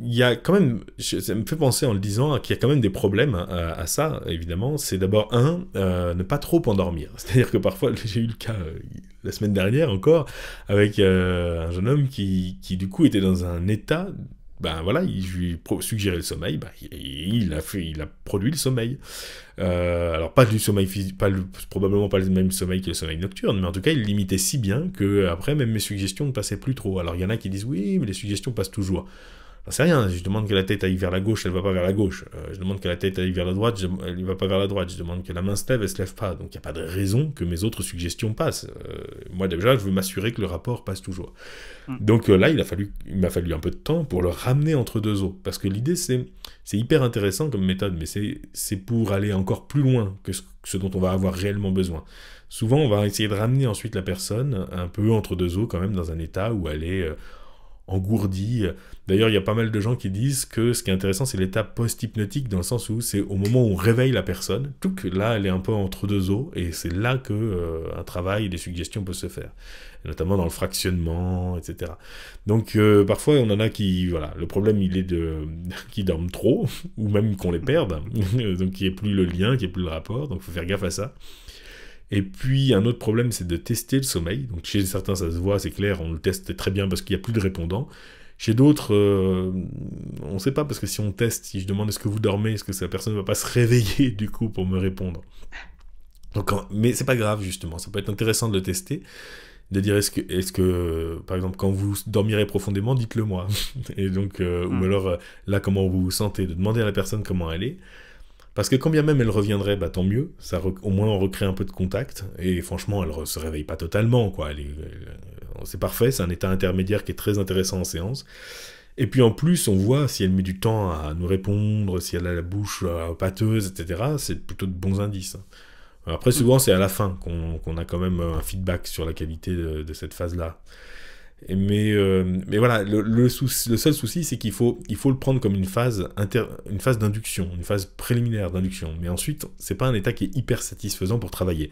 il y a quand même, ça me fait penser en le disant hein, qu'il y a quand même des problèmes hein, à, à ça, évidemment. C'est d'abord un, euh, ne pas trop endormir. [LAUGHS] C'est-à-dire que parfois, [LAUGHS] j'ai eu le cas euh, la semaine dernière encore avec un jeune homme qui, qui du coup était dans un état ben voilà, il, lui suggérait le sommeil, ben, il, a fait, il a produit le sommeil. Euh, alors pas du sommeil physique probablement pas le même sommeil que le sommeil nocturne, mais en tout cas il limitait si bien que après même mes suggestions ne passaient plus trop. Alors il y en a qui disent oui, mais les suggestions passent toujours. C'est rien, je demande que la tête aille vers la gauche, elle ne va pas vers la gauche. Euh, je demande que la tête aille vers la droite, elle ne va pas vers la droite. Je demande que la main se lève, elle se lève pas. Donc il n'y a pas de raison que mes autres suggestions passent. Euh, moi déjà, je veux m'assurer que le rapport passe toujours. Hmm. Donc euh, là, il a fallu, m'a fallu un peu de temps pour le ramener entre deux eaux. Parce que l'idée, c'est, c'est hyper intéressant comme méthode, mais c'est pour aller encore plus loin que ce, ce dont on va avoir réellement besoin. Souvent, on va essayer de ramener ensuite la personne un peu entre deux eaux, quand même, dans un état où elle est engourdi. D'ailleurs, il y a pas mal de gens qui disent que ce qui est intéressant, c'est l'état post-hypnotique, dans le sens où c'est au moment où on réveille la personne, tout là, elle est un peu entre deux eaux, et c'est là que euh, un travail des suggestions peuvent se faire, notamment dans le fractionnement, etc. Donc, euh, parfois, on en a qui, voilà, le problème, il est de [LAUGHS] qui dorment trop, [LAUGHS] ou même qu'on les perde, [LAUGHS] donc qui n'y plus le lien, qu'il n'y plus le rapport, donc faut faire gaffe à ça. Et puis un autre problème, c'est de tester le sommeil. Donc chez certains, ça se voit, c'est clair, on le teste très bien parce qu'il n'y a plus de répondants. Chez d'autres, euh, on ne sait pas parce que si on teste, si je demande est-ce que vous dormez, est-ce que la personne ne va pas se [LAUGHS] réveiller du coup pour me répondre. Donc, mais c'est pas grave justement, ça peut être intéressant de le tester, de dire est-ce que, est que, par exemple, quand vous dormirez profondément, dites-le moi. [LAUGHS] Et donc, euh, ou hmm. alors euh, là, comment vous vous sentez, de demander à la personne comment elle est. Parce que quand bien même elle reviendrait, bah, tant mieux, ça au moins on recrée un peu de contact, et franchement elle se réveille pas totalement, quoi. C'est parfait, c'est un état intermédiaire qui est très intéressant en séance. Et puis en plus, on voit si elle met du temps à nous répondre, si elle a la bouche euh, pâteuse, etc. C'est plutôt de bons indices. Hein. Après, souvent, c'est à la fin qu'on a quand même un feedback sur la qualité de cette phase-là. Euh, mais, voilà, le, seul souci, c'est qu'il faut, il faut le prendre comme une phase, une phase d'induction, une phase préliminaire d'induction. Mais ensuite, c'est pas un état qui est hyper satisfaisant pour travailler.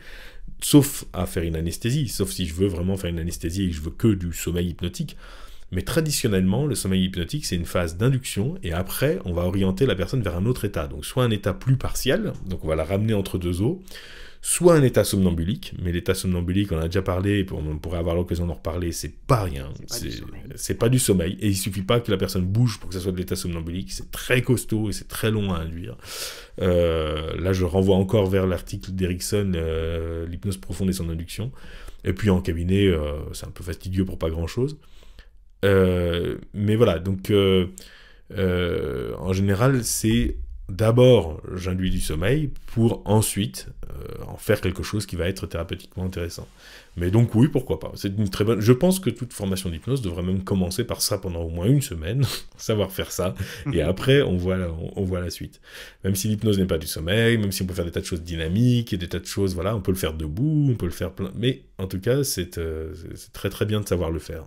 Sauf à faire une anesthésie, sauf si je veux vraiment faire une anesthésie et que je veux que du sommeil hypnotique. Mais traditionnellement, le sommeil hypnotique, c'est une phase d'induction, et après, on va orienter la personne vers un autre état. Donc soit un état plus partiel, donc on va la ramener entre deux eaux, soit un état somnambulique, mais l'état somnambulique, on en a déjà parlé, on pourrait avoir l'occasion d'en reparler, c'est pas rien, c'est pas, du sommeil, et il suffit pas que la personne bouge pour que ça soit de l'état somnambulique, c'est très costaud et c'est très long à induire. Euh, là, je renvoie encore vers l'article d'Erickson, euh, l'hypnose profonde et son induction, et puis en cabinet, euh, c'est un peu fastidieux pour pas grand-chose. mais voilà, donc en général, c'est d'abord j'induis du sommeil pour ensuite euh, en faire quelque chose qui va être thérapeutiquement intéressant. Mais donc oui, pourquoi pas. C'est une très bonne. Je pense que toute formation d'hypnose devrait même commencer par ça pendant au moins une semaine, [LAUGHS] savoir faire ça, et [LAUGHS] après on voit la, on, voit la suite. Même si l'hypnose n'est pas du sommeil, même si on peut faire des tas de choses dynamiques et des tas de choses, voilà, on peut le faire debout, on peut le faire plein. Mais en tout cas, c'est euh, très très bien de savoir le faire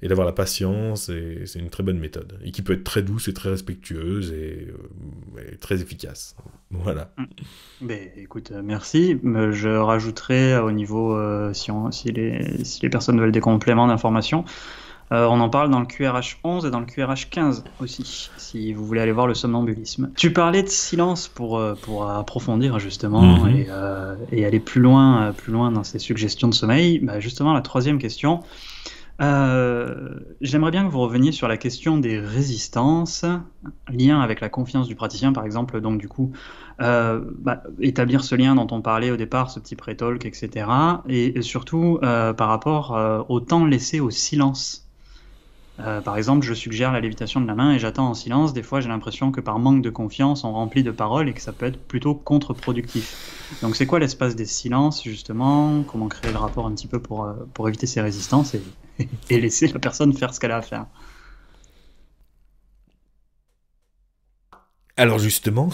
et d'avoir la patience, c'est une très bonne méthode, et qui peut être très douce et très respectueuse et, euh, très efficace. Voilà. Mais mm. ben, écoute, euh, merci. Euh, je rajouterai au niveau, si, les, si, les, personnes veulent des compléments d'information, on en parle dans le QRH 11 et dans le QRH 15 aussi, si vous voulez aller voir le somnambulisme. Tu parlais de silence pour, pour approfondir justement mm-hmm. et, et, aller plus loin, plus loin dans ces suggestions de sommeil. Bah justement, la troisième question, euh, j'aimerais bien que vous reveniez sur la question des résistances, lien avec la confiance du praticien, par exemple. Donc, du coup, euh, bah, établir ce lien dont on parlait au départ, ce petit pré-talk, etc. Et, surtout, euh, par rapport euh, au temps laissé au silence. Euh, par exemple, je suggère la lévitation de la main et j'attends en silence. Des fois, j'ai l'impression que par manque de confiance, on remplit de paroles et que ça peut être plutôt contre-productif. Donc, c'est quoi l'espace des silences, justement Comment créer le rapport un petit peu pour, pour éviter ces résistances et [LAUGHS] et laisser la personne faire ce qu'elle a à faire. Alors justement,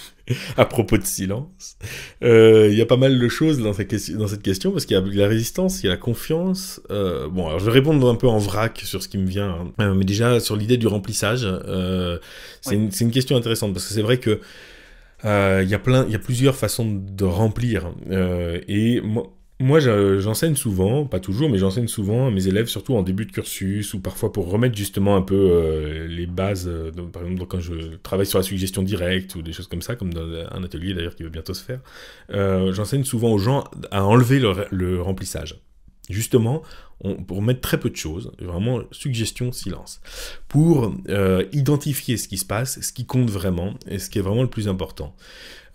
[LAUGHS] à propos de silence, euh, il y a pas mal de choses dans, cette question, parce qu'il y a la résistance, il y a la confiance. Euh, bon, alors je vais répondre un peu en vrac sur ce qui me vient, hein. euh, mais déjà sur l'idée du remplissage, c'est une, question intéressante, parce que c'est vrai que il y a plein, il y a plusieurs façons de remplir, et moi, moi, j'enseigne souvent, pas toujours, mais j'enseigne souvent à mes élèves, surtout en début de cursus, ou parfois pour remettre justement un peu euh, les bases, euh, par exemple quand je travaille sur la suggestion directe, ou des choses comme ça, comme dans un atelier d'ailleurs qui va bientôt se faire, euh, j'enseigne souvent aux gens à enlever le, remplissage. Justement, pour mettre très peu de choses, vraiment suggestion, silence, pour identifier ce qui se passe, ce qui compte vraiment, et ce qui est vraiment le plus important.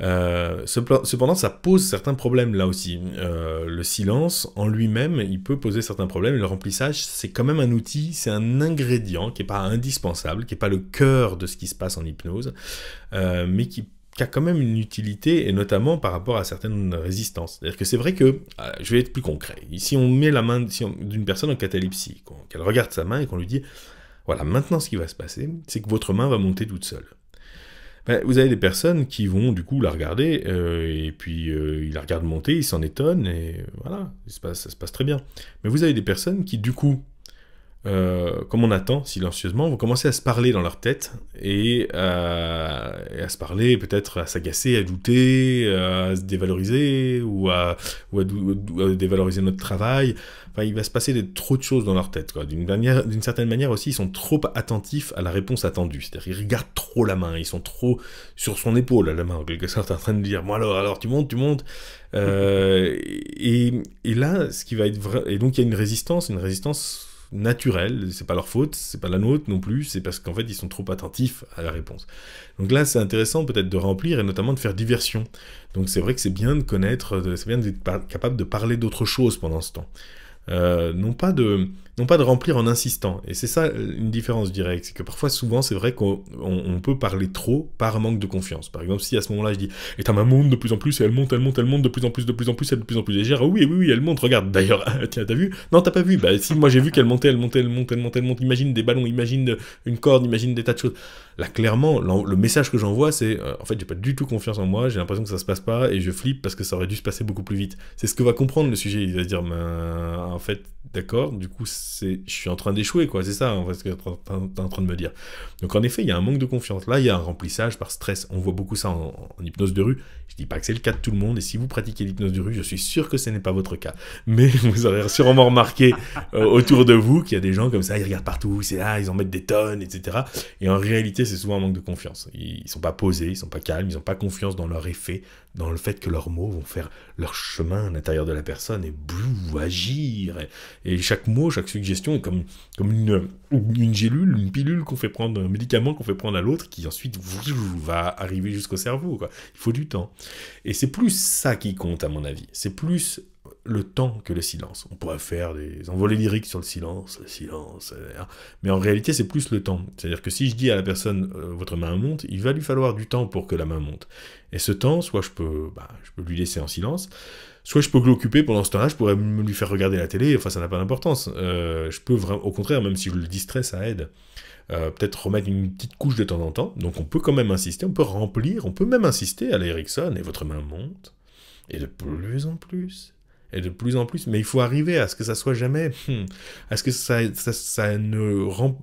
Euh, cependant, ça pose certains problèmes là aussi. Euh, le silence en lui-même, il peut poser certains problèmes. le remplissage, c'est quand même un outil, c'est un ingrédient qui n'est pas indispensable, qui n'est pas le cœur de ce qui se passe en hypnose, euh, mais qui a quand même une utilité, et notamment par rapport à certaines résistances. C'est-à-dire que c'est vrai que, je vais être plus concret, si on met la main d'une personne en catalepsie, qu'elle regarde sa main et qu'on lui dit, voilà, maintenant ce qui va se passer, c'est que votre main va monter toute seule. Bah, vous avez des personnes qui vont du coup la regarder, euh, et puis il euh, ils la regardent monter, ils s'en étonnent, et voilà, ça se passe très bien. Mais vous avez des personnes qui du coup euh, comme on attend silencieusement, vont commencer à se parler dans leur tête euh, et, à se parler, peut-être à s'agacer, à douter, euh, à se dévaloriser ou à, dévaloriser notre travail. Enfin, il va se passer trop de choses dans leur tête. D'une certaine manière aussi, ils sont trop attentifs à la réponse attendue. C'est-à-dire, ils regardent trop la main, ils sont trop sur son épaule à la main, en quelque sorte, [LAUGHS] en train de dire, moi alors, alors tu montes, tu montes. et, et, là, ce qui va être vrai, et donc il y a une résistance, une résistance naturel, c'est pas leur faute, c'est pas la nôtre non plus, c'est parce qu'en fait ils sont trop attentifs à la réponse. Donc là c'est intéressant peut-être de remplir et notamment de faire diversion. Donc c'est vrai que c'est bien de connaître, c'est bien d'être capable de parler d'autre chose pendant ce temps. Euh, non pas de non pas de remplir en insistant. Et c'est ça euh, une différence, directe. C'est que parfois, souvent, c'est vrai qu'on peut parler trop par manque de confiance. Par exemple, si à ce moment-là, je dis Et ta ma monte de plus en plus, et elle monte, elle monte, elle monte de plus en plus, de plus en plus, elle de plus en plus légère. Ah oui, oui, oui, elle monte, regarde. D'ailleurs, [LAUGHS] tiens, t'as vu Non, t'as pas vu. Bah, si, moi j'ai vu qu'elle montait, elle montait, elle montait, elle montait, elle monte. Imagine des ballons, imagine une corde, imagine des tas de choses. Là, clairement, le message que j'envoie, c'est euh, En fait, j'ai pas du tout confiance en moi, j'ai l'impression que ça se passe pas, et je flippe parce que ça aurait dû se passer beaucoup plus vite. C'est ce que va comprendre le sujet. Il va dire ben, En fait, d'accord, du coup, je suis en train d'échouer, quoi. C'est ça, en fait, ce que tu es en train de me dire. Donc, en effet, il y a un manque de confiance. Là, il y a un remplissage par stress. On voit beaucoup ça en, hypnose de rue. Je dis pas que c'est le cas de tout le monde. Et si vous pratiquez l'hypnose de rue, je suis sûr que ce n'est pas votre cas. Mais [LAUGHS] vous aurez sûrement remarqué euh, autour de vous qu'il y a des gens comme ça, ils regardent partout, c'est ah, ils en mettent des tonnes, etc. Et en réalité, c'est souvent un manque de confiance. Ils sont pas posés, ils sont pas calmes, ils n'ont pas confiance dans leur effet, dans le fait que leurs mots vont faire leur chemin à l'intérieur de la personne et bouh agir. Et, et chaque mot, chaque gestion comme, comme une, une gélule, une pilule qu'on fait prendre, un médicament qu'on fait prendre à l'autre, qui ensuite va arriver jusqu'au cerveau. Quoi. Il faut du temps. Et c'est plus ça qui compte, à mon avis. C'est plus le temps que le silence. On pourrait faire des envolées lyriques sur le silence, le silence, mais en réalité c'est plus le temps. C'est-à-dire que si je dis à la personne euh, votre main monte, il va lui falloir du temps pour que la main monte. Et ce temps, soit je peux, bah, je peux lui laisser en silence, soit je peux l'occuper pendant ce temps-là, je pourrais me lui faire regarder la télé, enfin ça n'a pas d'importance. Euh, je peux au contraire, même si je le distrais, ça aide. Euh, peut-être remettre une petite couche de temps en temps, donc on peut quand même insister, on peut remplir, on peut même insister à l'Erickson, et votre main monte, et de plus en plus, et de plus en plus, mais il faut arriver à ce que ça soit jamais, est hmm, ce que ça, ça, ne euh,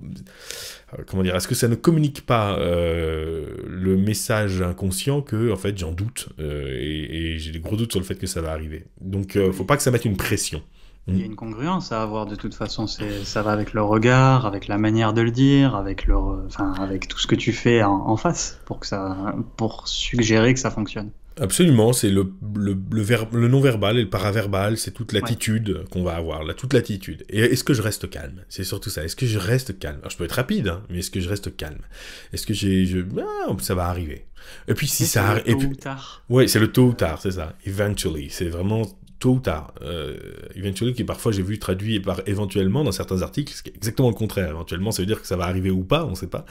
comment dire, à ce que ça ne communique pas euh, le message inconscient que en fait j'en doute euh, et, j'ai des gros doutes sur le fait que ça va arriver. Donc ne faut pas que ça mette une pression. Il y a hmm. une congruence à avoir de toute façon. Ça va avec le regard, avec la manière de le dire, avec, le, enfin, avec tout ce que tu fais en, en face pour, que ça, pour suggérer que ça fonctionne. Absolument, c'est le, le, le, non-verbal et le paraverbal, c'est toute l'attitude qu'on va avoir, là, toute l'attitude. Et est-ce que je reste calme C'est surtout ça, est-ce que je reste calme Alors, Je peux être rapide, hein, mais est-ce que je reste calme Est-ce que j'ai... Je... Ah, ça va arriver. Et puis si ça arrive... Tôt puis... ou tard. Oui, c'est le tôt ou tard, c'est ça. Eventually, c'est vraiment tôt ou tard. Euh, eventually, qui parfois j'ai vu traduit par éventuellement dans certains articles, c'est exactement le contraire. Éventuellement, ça veut dire que ça va arriver ou pas, on ne sait pas.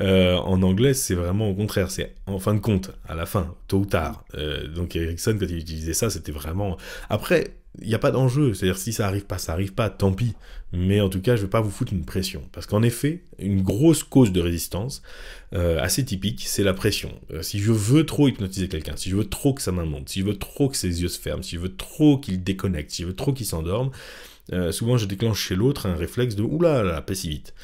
Euh, en anglais, c'est vraiment au contraire, c'est en fin de compte, à la fin, tôt ou tard. Euh, donc Erickson, quand il utilisait ça, c'était vraiment... Après, il n'y a pas d'enjeu. C'est-à-dire, si ça arrive pas, ça arrive pas, tant pis. Mais en tout cas, je ne vais pas vous foutre une pression. Parce qu'en effet, une grosse cause de résistance, euh, assez typique, c'est la pression. Euh, si je veux trop hypnotiser quelqu'un, si je veux trop que sa main monte, si je veux trop que ses yeux se ferment, si je veux trop qu'il déconnecte, si je veux trop qu'il s'endorme, euh, souvent je déclenche chez l'autre un réflexe de oulala, là, là, pas si vite.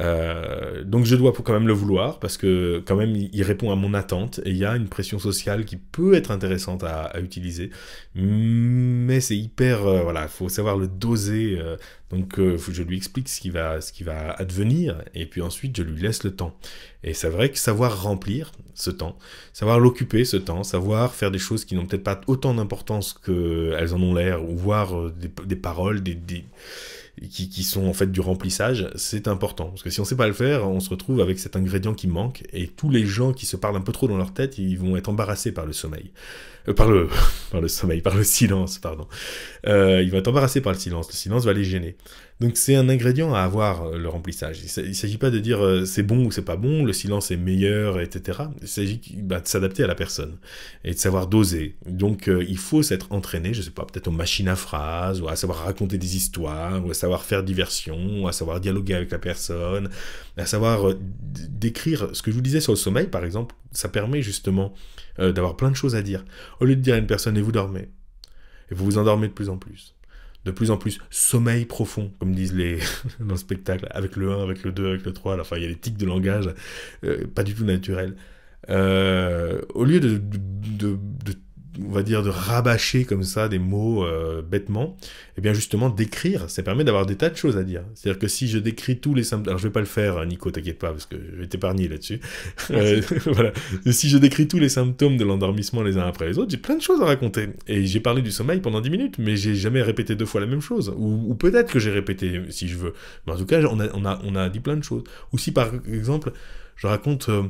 Euh, donc je dois quand même le vouloir parce que quand même il, répond à mon attente et il y a une pression sociale qui peut être intéressante à, à utiliser, mais c'est hyper euh, voilà, faut savoir le doser. Euh, donc je lui explique ce qui va ce qui va advenir et puis ensuite je lui laisse le temps. Et c'est vrai que savoir remplir ce temps, savoir l'occuper ce temps, savoir faire des choses qui n'ont peut-être pas autant d'importance qu'elles en ont l'air, ou voir des, des paroles, des, des qui, sont en fait du remplissage, c'est important. Parce que si on ne sait pas le faire, on se retrouve avec cet ingrédient qui manque, et tous les gens qui se parlent un peu trop dans leur tête, ils vont être embarrassés par le sommeil. Euh, par, le, [LAUGHS] le sommeil, par le silence, pardon. Euh, il va t'embarrasser par le silence, le silence va les gêner. Donc c'est un ingrédient à avoir, euh, le remplissage. Il ne s'agit pas de dire c'est bon ou c'est pas bon, le silence est meilleur, etc. Il s'agit bah, de s'adapter à la personne et de savoir doser. Donc il faut s'être entraîné, je ne sais pas, peut-être aux machines à phrases, ou à savoir raconter des histoires, ou à savoir faire diversion, ou à savoir dialoguer avec la personne, à savoir d'écrire ce que je vous disais sur le sommeil, par exemple, ça permet justement euh, d'avoir plein de choses à dire. Au lieu de dire à une personne et vous dormez, et vous vous endormez de plus en plus, de plus en plus sommeil profond, comme disent les [LAUGHS] dans le spectacle, avec le 1, avec le 2, avec le 3, enfin il y a les tics de langage, euh, pas du tout naturel. Euh, au lieu de on va dire, de rabâcher comme ça des mots euh, bêtement, et eh bien justement d'écrire, ça permet d'avoir des tas de choses à dire. C'est-à-dire que si je décris tous les symptômes, alors je vais pas le faire, hein, Nico, t'inquiète pas, parce que je vais t'épargner là-dessus. [LAUGHS] Euh, [LAUGHS] si je décris tous les symptômes de l'endormissement les uns après les autres, j'ai plein de choses à raconter. Et j'ai parlé du sommeil pendant 10 minutes, mais j'ai jamais répété deux fois la même chose. Ou, peut-être que j'ai répété, si je veux. Mais en tout cas, on a, on a, on a dit plein de choses. Ou si par exemple, je raconte... Euh,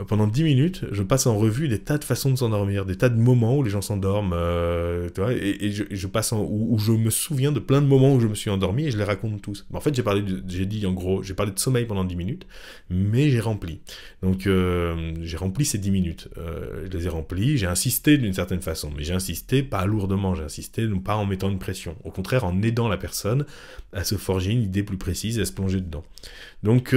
euh, pendant 10 minutes, je passe en revue des tas de façons de s'endormir, des tas de moments où les gens s'endorment, euh, et, et, je, passe en, où, je me souviens de plein de moments où je me suis endormi et je les raconte tous. en fait, j'ai parlé, j'ai dit en gros, j'ai parlé de sommeil pendant 10 minutes, mais j'ai rempli. Donc, euh, j'ai rempli ces 10 minutes. je les ai remplis, j'ai insisté d'une certaine façon, mais j'ai insisté pas lourdement, j'ai insisté non pas en mettant une pression, au contraire en aidant la personne à se forger une idée plus précise et à se plonger dedans. Donc,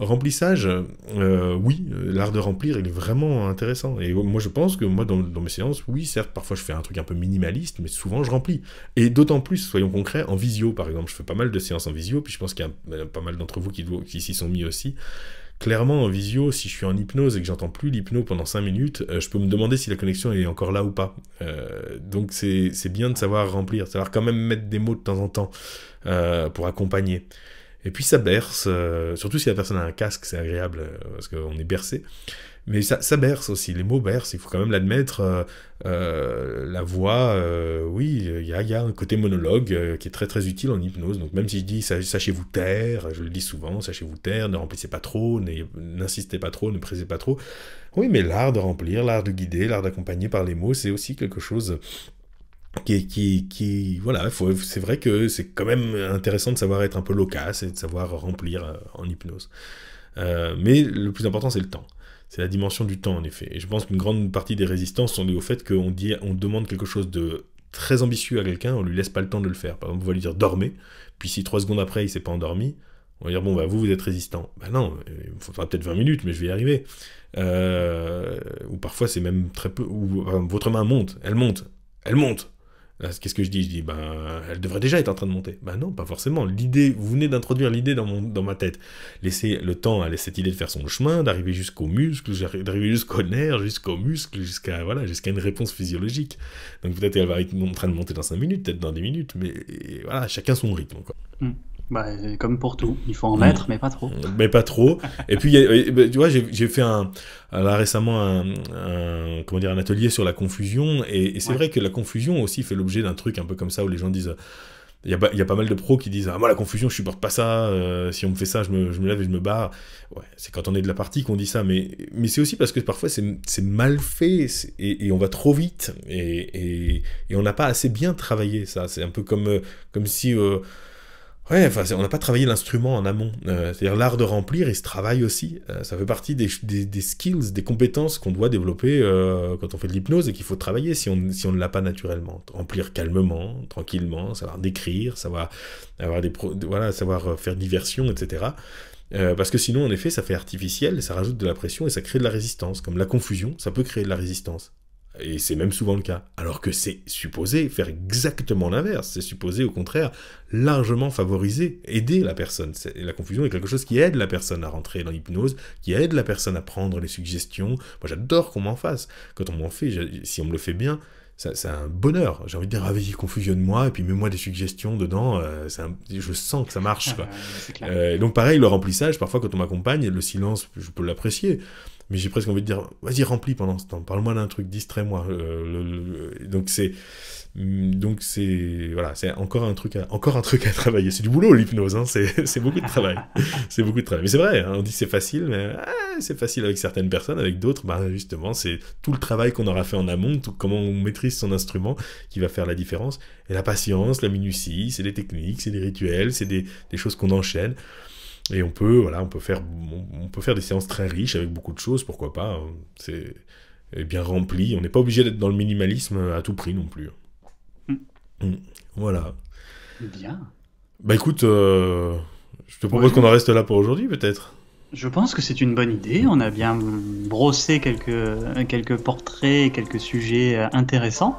Remplissage, euh, oui, l'art de remplir, il est vraiment intéressant. Et moi, je pense que moi, dans, mes séances, oui, certes, parfois je fais un truc un peu minimaliste, mais souvent je remplis. Et d'autant plus, soyons concrets, en visio, par exemple. Je fais pas mal de séances en visio, puis je pense qu'il y a euh, pas mal d'entre vous qui, qui s'y sont mis aussi clairement en visio, si je suis en hypnose et que j'entends plus l'hypno pendant 5 minutes, euh, je peux me demander si la connexion est encore là ou pas. donc c'est bien de savoir remplir, savoir quand même mettre des mots de temps en temps pour accompagner. Et puis ça berce, euh, surtout si la personne a un casque, c'est agréable euh, parce qu'on est bercé. Mais ça, berce aussi, les mots bercent, il faut quand même l'admettre. Euh, la voix, oui, il y a, un côté monologue qui est très très utile en hypnose. Donc même si je dis sachez-vous taire, je le dis souvent, sachez-vous taire, ne remplissez pas trop, n'insistez pas trop, ne pressez pas trop. Oui, mais l'art de remplir, l'art de guider, l'art d'accompagner par les mots, c'est aussi quelque chose qui, voilà, c'est vrai que c'est quand même intéressant de savoir être un peu loquace et de savoir remplir euh, en hypnose. Euh, mais le plus important, c'est le temps. C'est la dimension du temps, en effet. Et je pense qu'une grande partie des résistances sont liées au fait qu'on dit, on demande quelque chose de très ambitieux à quelqu'un, on lui laisse pas le temps de le faire. Par exemple, on va lui dire dormez, puis si trois secondes après il s'est pas endormi, on va dire bon bah vous vous êtes résistant. Bah non, il faudra peut-être 20 minutes, mais je vais y arriver. Euh, ou parfois c'est même très peu. votre main monte, elle monte, elle monte. Euh, qu'est-ce que je dis Je dis, ben, elle devrait déjà être en train de monter. Ben non, pas forcément. L'idée, vous venez d'introduire l'idée dans, ma tête. Laissez le temps à cette idée de faire son chemin, d'arriver jusqu'aux muscles, d'arriver jusqu'au nerf, jusqu'aux muscles, jusqu'à voilà, jusqu'à une réponse physiologique. Donc peut-être elle va être en train de monter dans 5 minutes, peut-être dans 10 minutes, mais voilà, chacun son rythme. Hmm. Bah, euh, comme pour tout, il faut en mm. mettre, mais pas trop. Euh, mais pas trop. Et puis, euh, bah, tu vois, j'ai fait un, récemment un, comment dire, un atelier sur la confusion, et, c'est vrai que la confusion aussi fait l'objet d'un truc un peu comme ça où les gens disent. Il y, a pas mal de pros qui disent Ah, moi, la confusion, je supporte pas ça. si on me fait ça, je me, lève et je me barre. Ouais, c'est quand on est de la partie qu'on dit ça. Mais, mais c'est aussi parce que parfois, c'est mal fait et, on va trop vite. Et, on n'a pas assez bien travaillé ça. C'est un peu comme, comme si. Ouais, enfin, on n'a pas travaillé l'instrument en amont. Euh, c'est-à-dire l'art de remplir, il se travaille aussi. Euh, ça fait partie des, des, skills, des compétences qu'on doit développer euh, quand on fait de l'hypnose et qu'il faut travailler si on, si on ne l'a pas naturellement. Remplir calmement, tranquillement, savoir décrire, savoir avoir des voilà, savoir faire diversion, etc. parce que sinon, en effet, ça fait artificiel, ça rajoute de la pression et ça crée de la résistance. Comme la confusion, ça peut créer de la résistance. Et c'est même souvent le cas. Alors que c'est supposé faire exactement l'inverse. C'est supposé, au contraire, largement favoriser, aider la personne. La confusion est quelque chose qui aide la personne à rentrer dans l'hypnose, qui aide la personne à prendre les suggestions. Moi, j'adore qu'on m'en fasse. Quand on m'en fait, si on me le fait bien, c'est un bonheur. J'ai envie de dire, ah vas-y, confusionne-moi, et puis mets-moi des suggestions dedans. Euh, je sens que ça marche. [LAUGHS] Euh, donc pareil, le remplissage, parfois quand on m'accompagne, le silence, je peux l'apprécier mais j'ai presque envie de dire, vas-y, remplis pendant ce temps, parle-moi d'un truc, distrais-moi. Euh, donc c'est, mm, donc c'est, voilà, c'est encore un truc, à, encore un truc à travailler. C'est du boulot l'hypnose, hein, c'est beaucoup de travail, [LAUGHS] c'est beaucoup de travail. Mais c'est vrai, hein. on dit c'est facile, mais ah, c'est facile avec certaines personnes, avec d'autres, bah justement, c'est tout le travail qu'on aura fait en amont, comment on maîtrise son instrument, qui va faire la différence. Et la patience, la minutie, c'est des techniques, c'est des rituels, c'est des, des choses qu'on enchaîne. Et on peut, voilà, on peut faire, on peut faire des séances très riches avec beaucoup de choses, pourquoi pas. Hein. C'est bien rempli. On n'est pas obligé d'être dans le minimalisme à tout prix non plus. Hein. Hmm. Hmm. Voilà. Bien. Bah écoute, euh, je te propose qu'on en reste là pour aujourd'hui peut-être. Je pense que c'est une bonne idée. On a bien brossé quelques, quelques portraits, quelques sujets euh, intéressants.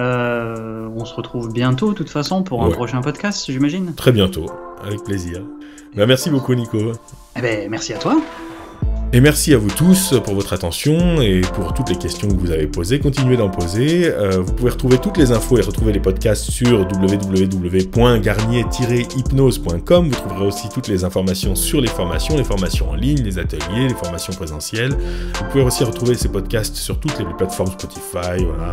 Euh, on se retrouve bientôt, de toute façon, pour un prochain podcast, j'imagine. Très bientôt, avec plaisir. Bah, merci beaucoup, Nico. Eh ben, merci à toi. Et merci à vous tous pour votre attention et pour toutes les questions que vous avez posées. Continuez d'en poser. Euh, vous pouvez retrouver toutes les infos et retrouver les podcasts sur www.garnier-hypnose.com. Vous trouverez aussi toutes les informations sur les formations, les formations en ligne, les ateliers, les formations présentielles. Vous pouvez aussi retrouver ces podcasts sur toutes les plateformes Spotify,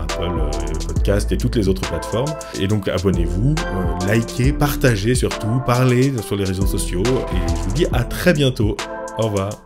Apple Podcasts euh, Podcast et toutes les autres plateformes. Et donc abonnez-vous, euh, likez, partagez surtout, parlez sur les réseaux sociaux. Et je vous dis à très bientôt. Au revoir.